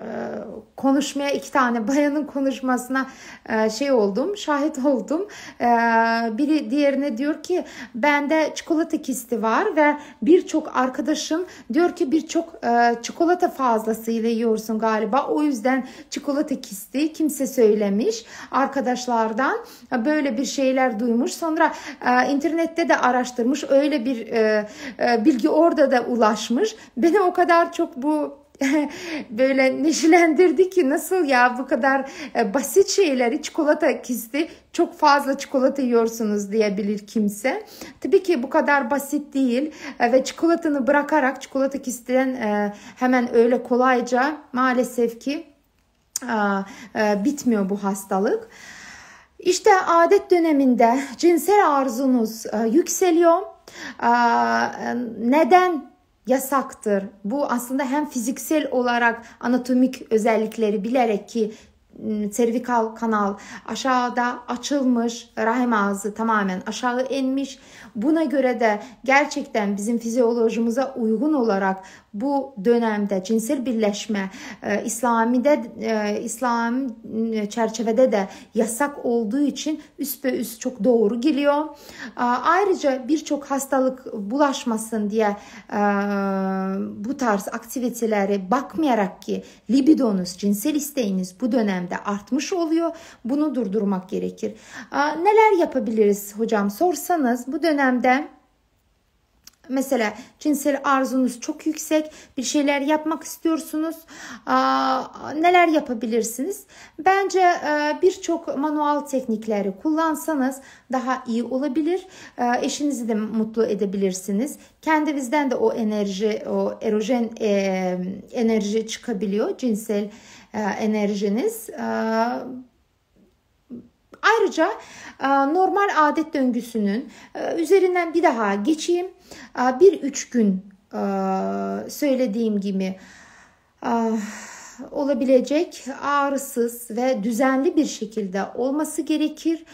Speaker 1: e, konuşmaya iki tane bayanın konuşmasına e, şey oldum şahit oldum e, biri diğerine diyor ki bende çikolata kisti var ve birçok arkadaşım diyor ki birçok çikolata fazlasıyla yiyorsun galiba o yüzden çikolata kisti kimse söylemiş arkadaşlardan böyle bir şeyler duymuş sonra internette de araştırmış öyle bir bilgi orada da ulaşmış beni o kadar çok bu böyle neşelendirdi ki nasıl ya bu kadar e, basit şeyleri çikolata kisti çok fazla çikolata yiyorsunuz diyebilir kimse. Tabii ki bu kadar basit değil e, ve çikolatanı bırakarak çikolata kisten e, hemen öyle kolayca maalesef ki bitmiyor bu hastalık. İşte adet döneminde cinsel arzunuz yükseliyor. Neden yasaktır. Bu aslında hem fiziksel olarak anatomik özellikleri bilerek ki ıı, servikal kanal aşağıda açılmış, rahim ağzı tamamen aşağı inmiş. Buna göre de gerçekten bizim fizyolojimize uygun olarak bu dönemde cinsel birleşme ə, İslamidə e, İslam e, çərçevədə de yasak olduğu için üst ve üst çok doğru geliyor. ayrıca birçok hastalık bulaşmasın diye bu tarz aktiviteləri bakmayarak ki libidonuz, cinsel isteğiniz bu dönemde artmış oluyor. Bunu durdurmak gerekir. neler yapabiliriz hocam sorsanız bu dönemde Mesela cinsel arzunuz çok yüksek, bir şeyler yapmak istiyorsunuz. Aa, neler yapabilirsiniz? Bence e, birçok manuel teknikleri kullansanız daha iyi olabilir. E, eşinizi de mutlu edebilirsiniz. Kendinizden de o enerji, o erojen e, enerji çıkabiliyor cinsel e, enerjiniz. Ayrıca e, normal adet döngüsünün e, üzerinden bir daha geçeyim. E, bir üç gün söylediğim gibi olabilecek ağrısız ve düzenli bir şekilde olması gerekir.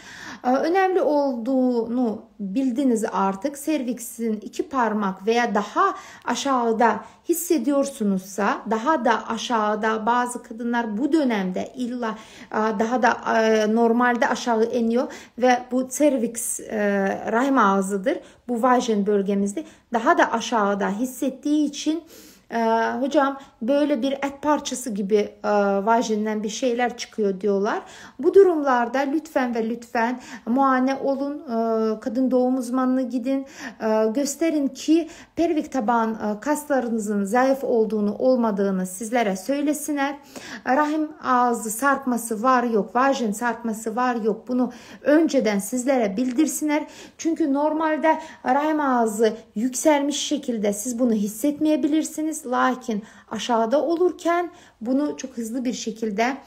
Speaker 1: Ee, önemli olduğunu bildiniz artık serviksin iki parmak veya daha aşağıda hissediyorsunuzsa daha da aşağıda bazı kadınlar bu dönemde illa e, daha da e, normalde aşağı iniyor ve bu serviks e, rahim ağzıdır bu vajen bölgemizde daha da aşağıda hissettiği için ee, hocam böyle bir et parçası gibi e, vajinden bir şeyler çıkıyor diyorlar. Bu durumlarda lütfen ve lütfen muayene olun, e, kadın doğum uzmanına gidin, e, gösterin ki pervik taban kaslarınızın zayıf olduğunu olmadığını sizlere söylesinler. Rahim ağzı sarkması var yok, vajin sarkması var yok bunu önceden sizlere bildirsinler. Çünkü normalde rahim ağzı yükselmiş şekilde siz bunu hissetmeyebilirsiniz yapabilirsiniz. Lakin aşağıda olurken bunu çok hızlı bir şekilde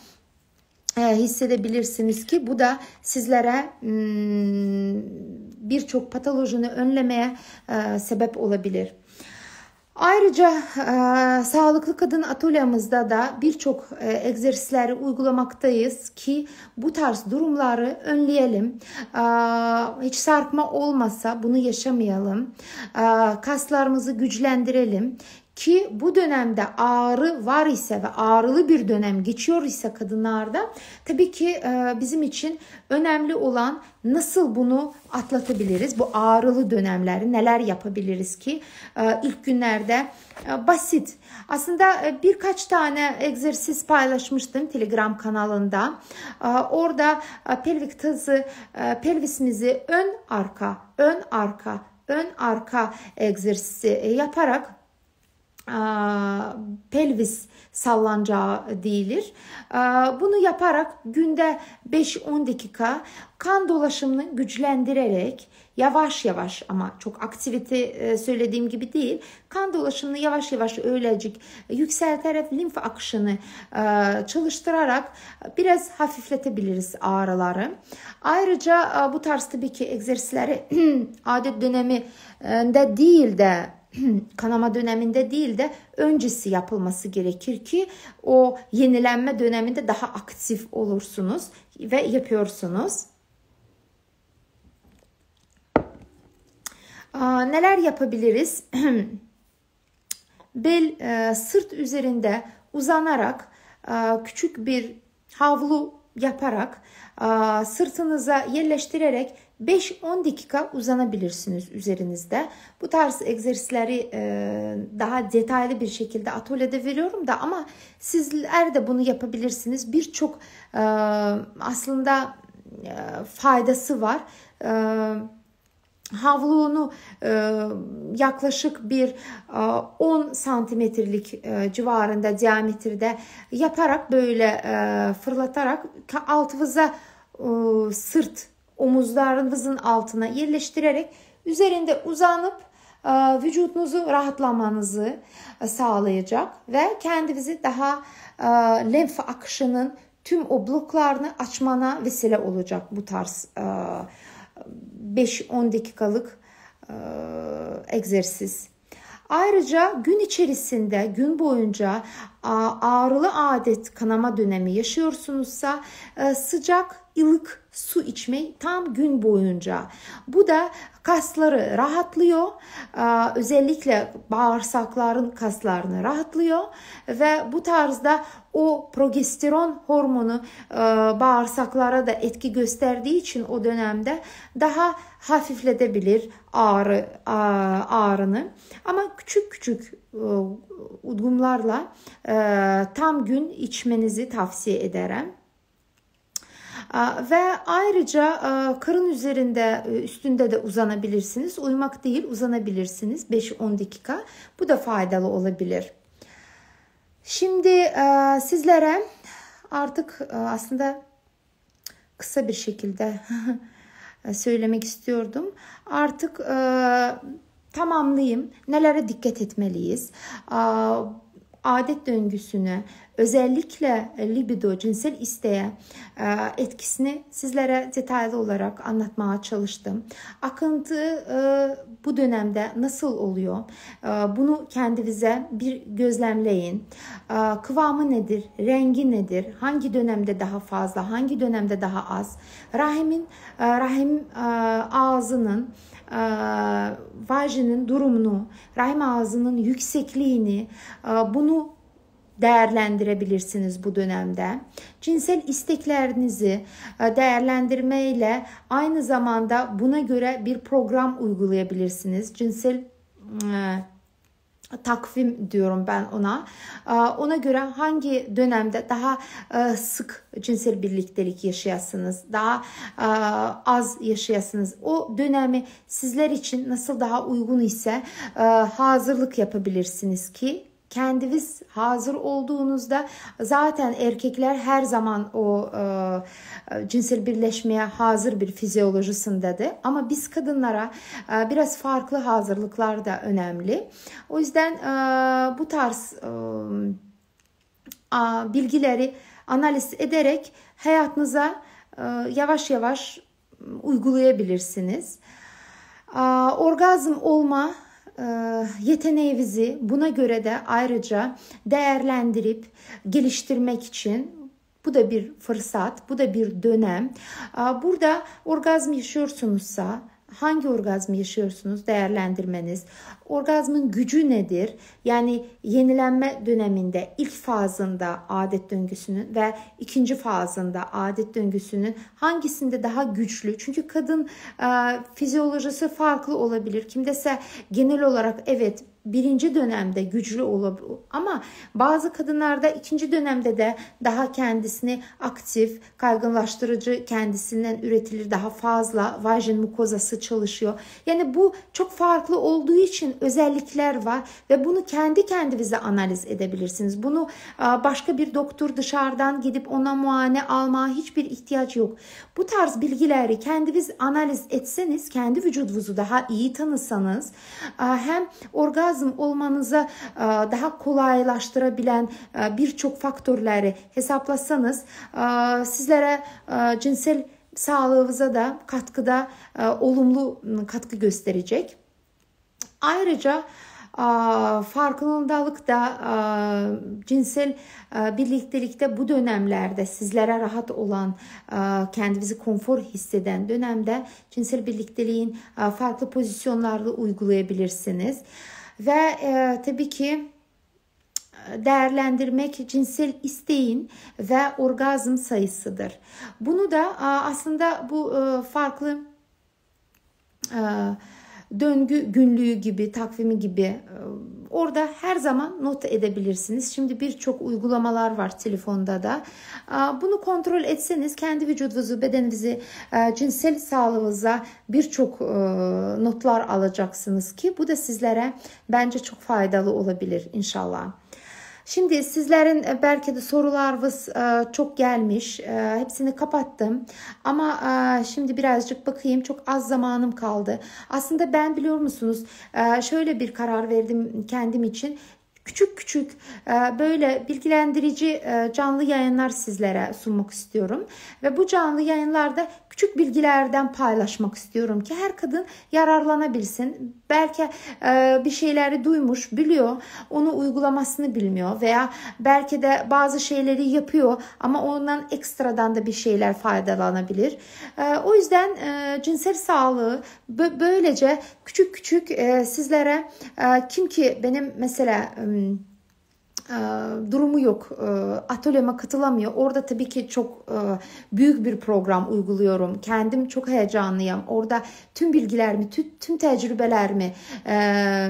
Speaker 1: e, hissedebilirsiniz ki bu da sizlere hmm, birçok patolojini önlemeye e, sebep olabilir. Ayrıca e, Sağlıklı Kadın Atölyemizde da birçok e, egzersizleri uygulamaktayız ki bu tarz durumları önleyelim. E, hiç sarkma olmasa bunu yaşamayalım. E, kaslarımızı güçlendirelim ki bu dönemde ağrı var ise ve ağrılı bir dönem geçiyor ise kadınlarda tabii ki e, bizim için önemli olan nasıl bunu atlatabiliriz? Bu ağrılı dönemleri neler yapabiliriz ki e, ilk günlerde e, basit. Aslında birkaç tane egzersiz paylaşmıştım Telegram kanalında. Orada pelvik tazı, pelvisimizi ön arka, ön arka, ön arka egzersizi yaparak pelvis sallanacağı değilir. Bunu yaparak günde 5-10 dakika kan dolaşımını güçlendirerek yavaş yavaş ama çok aktivite e, söylediğim gibi değil kan dolaşımını yavaş yavaş öylecik yükselterek limf akışını e, çalıştırarak biraz hafifletebiliriz ağrıları. Ayrıca e, bu tarz tabii ki egzersizleri adet döneminde değil de kanama döneminde değil de öncesi yapılması gerekir ki o yenilenme döneminde daha aktif olursunuz ve yapıyorsunuz. Aa, neler yapabiliriz? Bel e, sırt üzerinde uzanarak e, küçük bir havlu yaparak e, sırtınıza yerleştirerek 5-10 dakika uzanabilirsiniz üzerinizde. Bu tarz egzersizleri e, daha detaylı bir şekilde atölyede veriyorum da ama sizler de bunu yapabilirsiniz. Birçok e, aslında e, faydası var. Havluğunu yaklaşık bir 10 santimetrelik civarında diametrede yaparak böyle fırlatarak altınıza sırt omuzlarınızın altına yerleştirerek üzerinde uzanıp e, vücudunuzu rahatlamanızı e, sağlayacak ve kendinizi daha e, lenf akışının tüm o bloklarını açmana vesile olacak bu tarz 5-10 dakikalık egzersiz. Ayrıca gün içerisinde gün boyunca ağrılı adet kanama dönemi yaşıyorsunuzsa e, sıcak ılık su içmeyi tam gün boyunca. Bu da kasları rahatlıyor. E, özellikle bağırsakların kaslarını rahatlıyor ve bu tarzda o progesteron hormonu e, bağırsaklara da etki gösterdiği için o dönemde daha hafifletebilir, ağrı ağrını ama küçük küçük e, udgumlarla e, tam gün içmenizi tavsiye ederim. Ve ayrıca e, karın üzerinde üstünde de uzanabilirsiniz. Uyumak değil uzanabilirsiniz 5-10 dakika. Bu da faydalı olabilir. Şimdi sizlere artık aslında kısa bir şekilde E, söylemek istiyordum. Artık e, tamamlayayım. Nelere dikkat etmeliyiz? E, adet döngüsünü özellikle libido, cinsel isteğe e, etkisini sizlere detaylı olarak anlatmaya çalıştım. Akıntı e, bu dönemde nasıl oluyor? E, bunu kendinize bir gözlemleyin. Kıvamı nedir? Rengi nedir? Hangi dönemde daha fazla, hangi dönemde daha az? Rahimin, rahim ağzının vajinin durumunu, rahim ağzının yüksekliğini, bunu değerlendirebilirsiniz bu dönemde. Cinsel isteklerinizi e, değerlendirme ile aynı zamanda buna göre bir program uygulayabilirsiniz. Cinsel e, takvim diyorum ben ona. E, ona göre hangi dönemde daha sık cinsel birliktelik yaşayasınız, daha az yaşayasınız. O dönemi sizler için nasıl daha uygun ise hazırlık yapabilirsiniz ki kendiniz hazır olduğunuzda zaten erkekler her zaman o e, cinsel birleşmeye hazır bir fizyolojisindədir. Ama biz kadınlara e, biraz farklı hazırlıklar da önemli. O yüzden e, bu tarz e, bilgileri analiz ederek hayatınıza e, yavaş yavaş uygulayabilirsiniz. E, orgazm olma e, yeteneğinizi buna göre de ayrıca değerlendirip geliştirmek için bu da bir fırsat, bu da bir dönem. Burada orgazm yaşıyorsunuzsa hangi orgazm yaşıyorsunuz değerlendirmeniz, Orgazmın gücü nedir? Yani yenilenme döneminde ilk fazında adet döngüsünün ve ikinci fazında adet döngüsünün hangisinde daha güçlü? Çünkü kadın e, fizyolojisi farklı olabilir. Kimdese genel olarak evet birinci dönemde güçlü olabilir ama bazı kadınlarda ikinci dönemde de daha kendisini aktif, kaygınlaştırıcı kendisinden üretilir daha fazla vajin mukozası çalışıyor. Yani bu çok farklı olduğu için özellikler var ve bunu kendi kendinize analiz edebilirsiniz. Bunu e, başka bir doktor dışarıdan gidip ona muayene alma hiçbir ihtiyaç yok. Bu tarz bilgileri kendiniz analiz etseniz, kendi vücudunuzu daha iyi tanısanız e, hem orgazm olmanızı e, daha kolaylaştırabilen birçok faktörleri hesaplasanız sizlere cinsel sağlığınıza da katkıda olumlu ıı, katkı gösterecek. Ayrıca farkındalık da cinsel birliktelikdə bu dönəmlərdə sizlərə rahat olan, kəndinizi konfor hiss edən dönəmdə cinsel birlikteliyin farklı pozisionlarını uygulaya bilirsiniz. Və e, təbii ki, dəyərləndirmək cinsel isteyin və orqazm sayısıdır. Bunu da aslında bu e, farklı e, döngü günlüğü gibi, takvimi gibi e, orada her zaman not edebilirsiniz. Şimdi birçok uygulamalar var telefonda da. Bunu kontrol etseniz kendi vücudunuzu, bedeninizi, e, cinsel sağlığınıza birçok e, notlar alacaksınız ki bu da sizlere bence çok faydalı olabilir inşallah. Şimdi sizlerin e, belki de sorularınız e, çok gelmiş. E, hepsini kapattım. Ama şimdi birazcık bakayım. Çok az zamanım kaldı. Aslında ben biliyor musunuz şöyle bir karar verdim kendim için küçük küçük e, böyle bilgilendirici e, canlı yayınlar sizlere sunmak istiyorum. Ve bu canlı yayınlarda küçük bilgilerden paylaşmak istiyorum ki her kadın yararlanabilsin. Belki e, bir şeyleri duymuş, biliyor, onu uygulamasını bilmiyor veya belki de bazı şeyleri yapıyor ama ondan ekstradan da bir şeyler faydalanabilir. o yüzden cinsel sağlığı böylece küçük küçük sizlere kim ki benim mesela ähm, Ee, durumu yok. Ee, atölyeme katılamıyor. Orada tabii ki çok e, büyük bir program uyguluyorum. Kendim çok heyecanlıyım. Orada tüm bilgilerimi, tüm tecrübelerimi ee,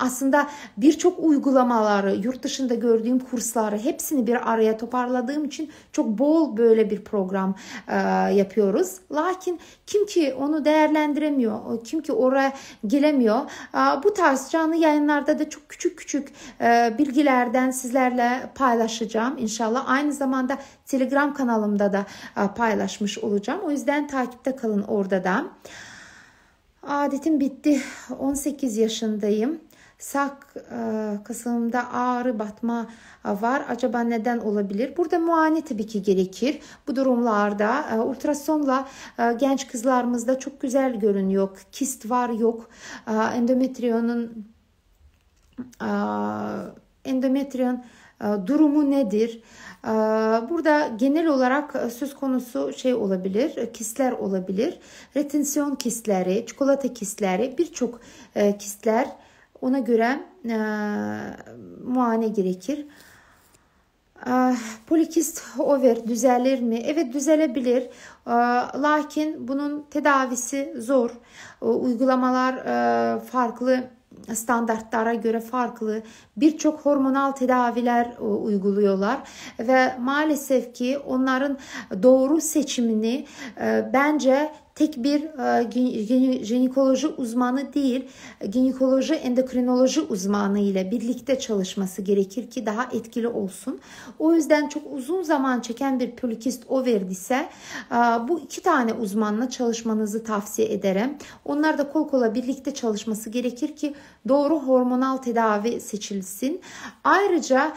Speaker 1: aslında birçok uygulamaları, yurt dışında gördüğüm kursları hepsini bir araya toparladığım için çok bol böyle bir program e, yapıyoruz. Lakin kim ki onu değerlendiremiyor, kim ki oraya gelemiyor. E, bu tarz canlı yayınlarda da çok küçük küçük bilgilerden sizlerle paylaşacağım inşallah. Aynı zamanda Telegram kanalımda da e, paylaşmış olacağım. O yüzden takipte kalın orada da. Adetim bitti. 18 yaşındayım. Sak e, kısmında ağrı batma e, var. Acaba neden olabilir? Burada muayene tabii ki gerekir. Bu durumlarda ultrasonla genç kızlarımızda çok güzel görünüyor. Kist var yok. Endometriyonun endometriyon e, durumu nedir? E, burada genel olarak e, söz konusu şey olabilir, kistler olabilir. Retinsiyon kistleri, çikolata kistleri, birçok kistler ona göre muayene gerekir. Polikist over düzelir mi? Evet düzelebilir. Lakin bunun tedavisi zor. Uygulamalar farklı standartlara göre farklı birçok hormonal tedaviler e, uyguluyorlar ve maalesef ki onların doğru seçimini e, bence tek bir e, ginekoloji uzmanı değil, e, ginekoloji endokrinoloji uzmanı ile birlikte çalışması gerekir ki daha etkili olsun. O yüzden çok uzun zaman çeken bir polikist over ise e, bu iki tane uzmanla çalışmanızı tavsiye ederim. Onlar da kol kola birlikte çalışması gerekir ki doğru hormonal tedavi seçilsin. Ayrıca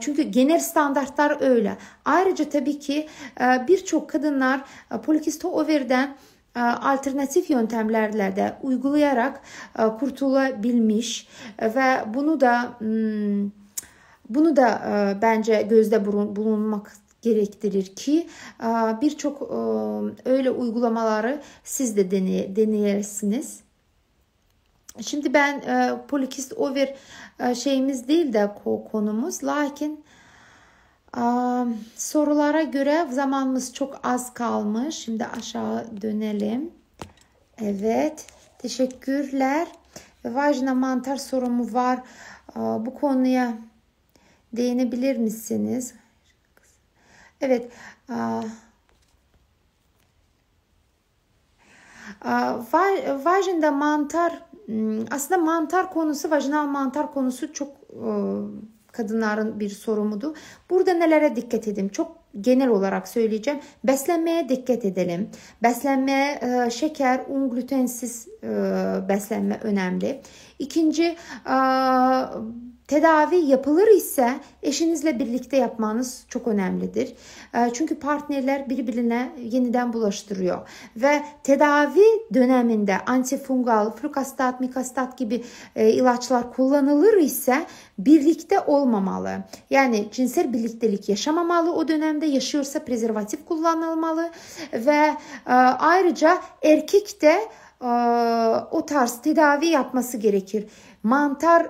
Speaker 1: çünkü genel standartlar öyle. Ayrıca tabii ki birçok kadınlar polikist overden e, alternatif yöntemlərlə də uyğulayaraq qurtula e, bilmiş e, bunu da hmm, bunu da bence gözde bulunmak gerektirir ki birçok öyle uygulamaları siz de deneyersiniz. Şimdi ben polikist over şeyimiz değil de konumuz lakin sorulara göre zamanımız çok az kalmış. Şimdi aşağı dönelim. Evet. Teşekkürler. Vajna mantar sorumu var. Bu konuya değinebilir misiniz? Evet. Vajinda mantar aslında mantar konusu, vajinal mantar konusu çok ıı, kadınların bir sorumudu. Burada nelere dikkat edin? Çok genel olarak söyleyeceğim. Beslenmeye dikkat edelim. Beslenme e, şeker, un, glutensiz e, beslenme önemli. İkinci e, Tedavi yapılır ise eşinizle birlikte yapmanız çok önemlidir. Ee, çünkü partnerler birbirine yeniden bulaştırıyor. Ve tedavi döneminde antifungal, frukastat, mikastat gibi e, ilaçlar kullanılır ise birlikte olmamalı. Yani cinsel birliktelik yaşamamalı o dönemde yaşıyorsa prezervatif kullanılmalı ve e, ayrıca erkek de e, o tarz tedavi yapması gerekir. Mantar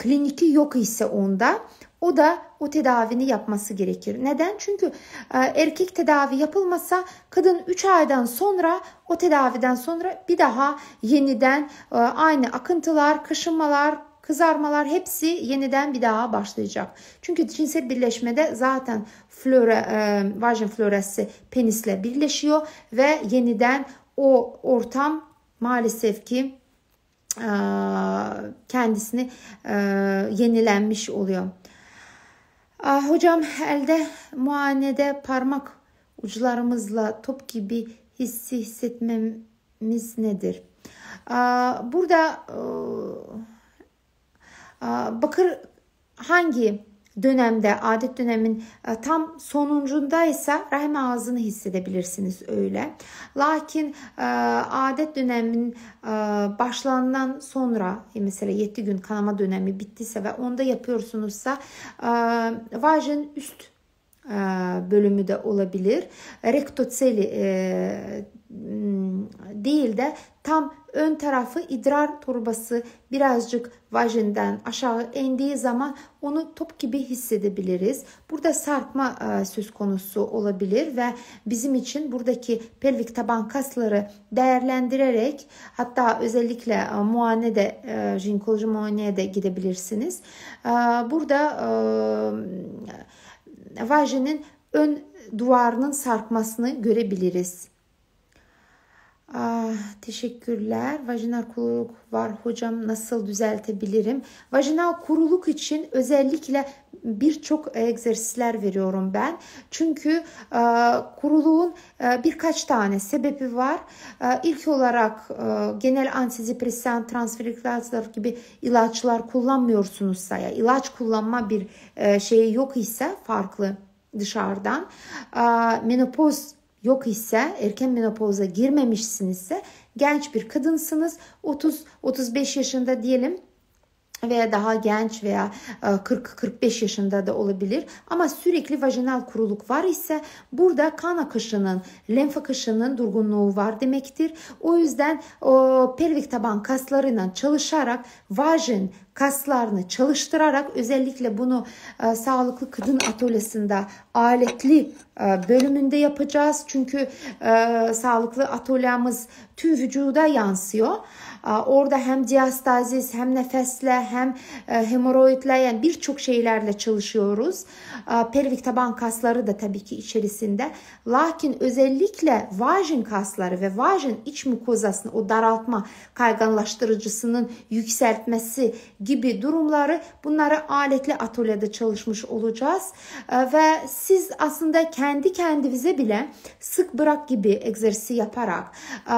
Speaker 1: kliniki yok ise onda o da o tedavini yapması gerekir. Neden? Çünkü e, erkek tedavi yapılmasa kadın 3 aydan sonra o tedaviden sonra bir daha yeniden e, aynı akıntılar, kaşınmalar, kızarmalar hepsi yeniden bir daha başlayacak. Çünkü cinsel birleşmede zaten flöre, vajin floresi penisle birleşiyor ve yeniden o ortam maalesef ki kendisini e, yenilenmiş oluyor. Hocam elde muayenede parmak uçlarımızla top gibi hissi hissetmemiz nedir? Burada e, bakır hangi dönemde adet dönemin e, tam sonuncundaysa rahim ağzını hissedebilirsiniz öyle. Lakin e, adet dönemin e, başlandan sonra mesela 7 gün kanama dönemi bittiyse ve onda yapıyorsunuzsa vajin üst bölümü de olabilir. Rektoseli Iı, değil de tam ön tarafı idrar torbası birazcık vajinden aşağı indiği zaman onu top gibi hissedebiliriz. Burada sarkma ıı, söz konusu olabilir ve bizim için buradaki pelvik taban kasları değerlendirerek hatta özellikle ıı, muayene de jinkoloji muayeneye de gidebilirsiniz. Burada vajinin ön duvarının sarkmasını görebiliriz. Ah, teşekkürler. Vajinal kuruluk var hocam nasıl düzeltebilirim? Vajinal kuruluk için özellikle birçok egzersizler veriyorum ben. Çünkü e, kuruluğun e, birkaç tane sebebi var. E, ilk olarak e, genel antidepresan, transferiklatör gibi ilaçlar kullanmıyorsunuzsa ya ilaç kullanma bir e, eh, şeyi yok ise farklı dışarıdan e, menopoz yok ise erken menopoza girmemişsinizse genç bir kadınsınız 30-35 yaşında diyelim veya daha genç veya 40-45 e, yaşında da olabilir ama sürekli vajinal kuruluk var ise burada kan akışının, lenf akışının durgunluğu var demektir. O yüzden o pelvik taban kaslarıyla çalışarak vajin kaslarını çalıştırarak özellikle bunu e, sağlıklı kadın atölyesinde aletli e, bölümünde yapacağız. Çünkü e, sağlıklı atölyemiz tüm vücuda yansıyor. E, orada hem diastazis hem nefesle hem e, hemoroidle yani birçok şeylerle çalışıyoruz. E, pelvik taban kasları da tabii ki içerisinde. Lakin özellikle vajin kasları ve vajin iç mukozasını o daraltma kayganlaştırıcısının yükseltmesi gibi durumları bunları aletli atölyede çalışmış olacağız. Ee, ve siz aslında kendi kendinize bile sık bırak gibi egzersizi yaparak e,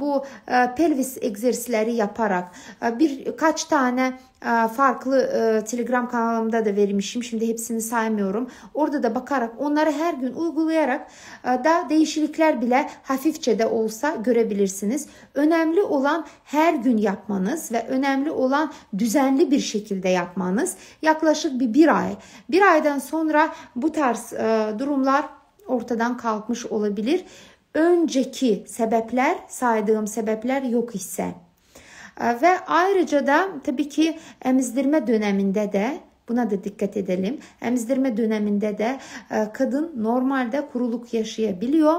Speaker 1: bu e, pelvis egzersizleri yaparak e, birkaç tane ee, farklı e, Telegram kanalımda da vermişim. Şimdi hepsini saymıyorum. Orada da bakarak onları her gün uygulayarak e, da değişiklikler bile hafifçe de olsa görebilirsiniz. Önemli olan her gün yapmanız ve önemli olan düzenli bir şekilde yapmanız. Yaklaşık bir bir ay. Bir aydan sonra bu tarz e, durumlar ortadan kalkmış olabilir. Önceki sebepler saydığım sebepler yok ise. E, ve ayrıca da tabii ki emzirme döneminde de Buna da dikkat edelim. Emzirme döneminde de e, kadın normalde kuruluk yaşayabiliyor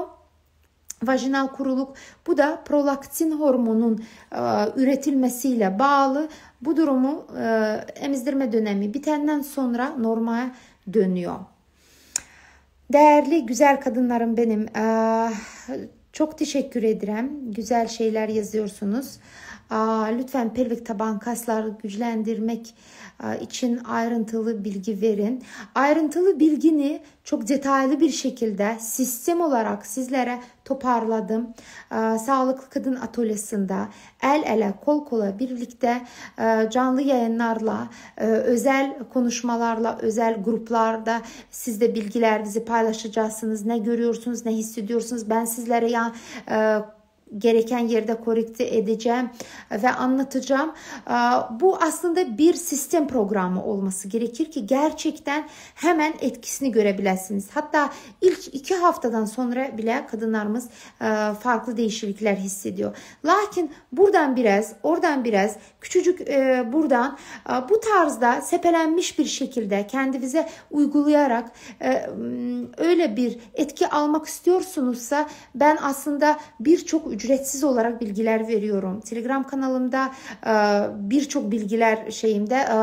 Speaker 1: vajinal kuruluk. Bu da prolaktin hormonun e, üretilmesiyle bağlı. Bu durumu emzirme dönemi bitenden sonra normale dönüyor. Değerli güzel kadınlarım benim. çok teşekkür ederim. Güzel şeyler yazıyorsunuz. Lütfen pelvik taban kasları güçlendirmek için ayrıntılı bilgi verin. Ayrıntılı bilgini çok detaylı bir şekilde sistem olarak sizlere toparladım. Sağlıklı Kadın Atölyesi'nde el ele kol kola birlikte canlı yayınlarla, özel konuşmalarla, özel gruplarda sizde de bilgilerinizi paylaşacaksınız. Ne görüyorsunuz, ne hissediyorsunuz? Ben sizlere ya gereken yerde korrekte edeceğim ve anlatacağım. Bu aslında bir sistem programı olması gerekir ki gerçekten hemen etkisini görebilirsiniz. Hatta ilk iki haftadan sonra bile kadınlarımız farklı değişiklikler hissediyor. Lakin buradan biraz, oradan biraz, küçücük buradan bu tarzda sepelenmiş bir şekilde kendinize uygulayarak öyle bir etki almak istiyorsunuzsa ben aslında birçok ücretsiz olarak bilgiler veriyorum. Telegram kanalımda e, birçok bilgiler şeyimde e,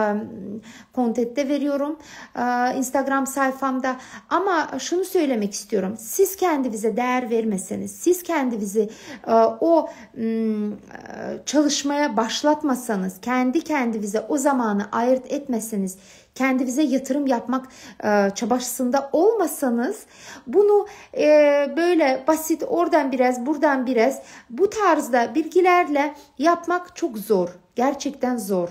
Speaker 1: kontette veriyorum. E, Instagram sayfamda ama şunu söylemek istiyorum. Siz kendinize değer vermeseniz, siz kendinizi e, o e, çalışmaya başlatmasanız, kendi kendinize o zamanı ayırt etmeseniz kendinize yatırım yapmak e, çabasında olmasanız bunu e, böyle basit oradan biraz buradan biraz bu tarzda bilgilerle yapmak çok zor. Gerçekten zor.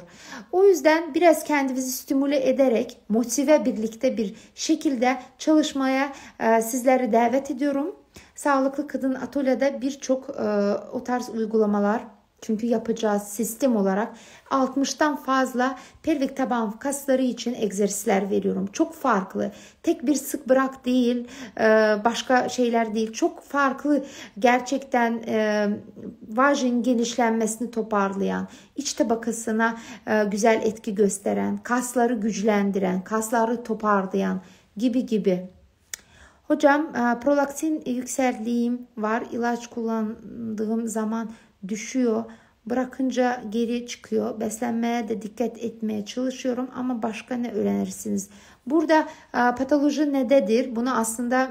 Speaker 1: O yüzden biraz kendinizi stimüle ederek motive birlikte bir şekilde çalışmaya e, sizleri davet ediyorum. Sağlıklı Kadın Atölyede birçok e, o tarz uygulamalar çünkü yapacağız sistem olarak 60'tan fazla pelvik taban kasları için egzersizler veriyorum. Çok farklı. Tek bir sık bırak değil, e, başka şeyler değil. Çok farklı gerçekten e, vajin genişlenmesini toparlayan, iç tabakasına e, güzel etki gösteren, kasları güçlendiren, kasları toparlayan gibi gibi. Hocam prolaktin yükseldiğim var. ilaç kullandığım zaman düşüyor. Bırakınca geri çıkıyor. Beslenmeye de dikkat etmeye çalışıyorum ama başka ne öğrenirsiniz? Burada e, patoloji nededir? Bunu aslında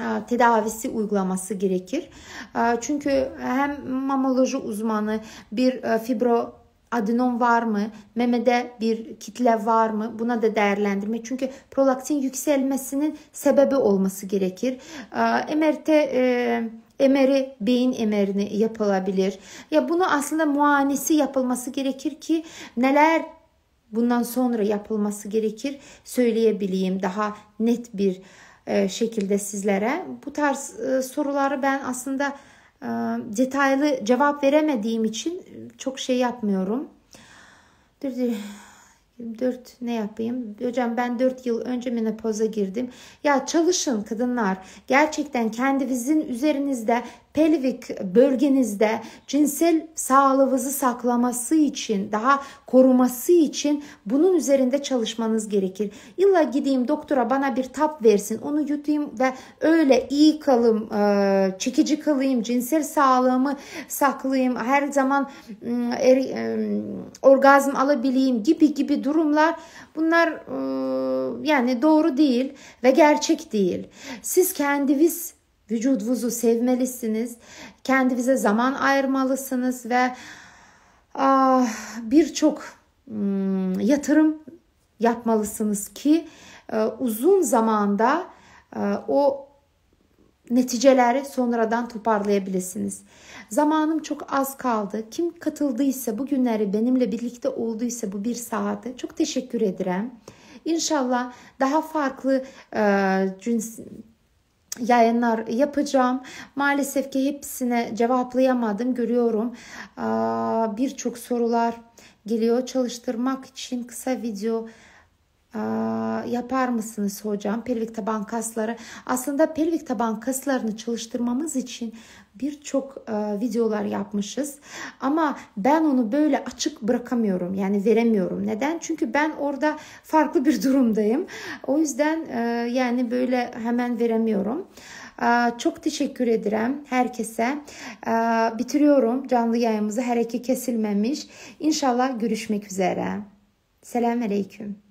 Speaker 1: e, tedavisi uygulaması gerekir. E, çünkü hem mamoloji uzmanı bir fibro adenom var mı? Memede bir kitle var mı? Buna da değerlendirme. Çünkü prolaktin yükselmesinin sebebi olması gerekir. MRT emeri, beyin emerini yapılabilir. Ya bunu aslında muayenesi yapılması gerekir ki neler bundan sonra yapılması gerekir söyleyebileyim daha net bir e, şekilde sizlere. Bu tarz e, soruları ben aslında e, detaylı cevap veremediğim için çok şey yapmıyorum. Dur dur. 24 ne yapayım? Hocam ben 4 yıl önce menopoza girdim. Ya çalışın kadınlar. Gerçekten kendinizin üzerinizde pelvik bölgenizde cinsel sağlığınızı saklaması için, daha koruması için bunun üzerinde çalışmanız gerekir. İlla gideyim doktora bana bir tap versin, onu yutayım ve öyle iyi kalım, e, çekici kalayım, cinsel sağlığımı saklayayım, her zaman er, orgazm alabileyim gibi gibi durumlar bunlar ıı, yani doğru değil ve gerçek değil. Siz kendiniz Vücudunuzu sevmelisiniz. Kendinize zaman ayırmalısınız ve ah, birçok hmm, yatırım yapmalısınız ki e, uzun zamanda e, o neticeleri sonradan toparlayabilirsiniz. Zamanım çok az kaldı. Kim katıldıysa, bugünleri benimle birlikte olduysa bu bir saati çok teşekkür ederim. İnşallah daha farklı e, cins, yayınlar yapacağım. Maalesef ki hepsine cevaplayamadım görüyorum. Birçok sorular geliyor. Çalıştırmak için kısa video yapar mısınız hocam? Pelvik taban kasları. Aslında pelvik taban kaslarını çalıştırmamız için birçok e, videolar yapmışız. Ama ben onu böyle açık bırakamıyorum. Yani veremiyorum. Neden? Çünkü ben orada farklı bir durumdayım. O yüzden e, yani böyle hemen veremiyorum. E, çok teşekkür ederim herkese. E, bitiriyorum canlı yayımızı. Her iki kesilmemiş. İnşallah görüşmek üzere. selamünaleyküm aleyküm.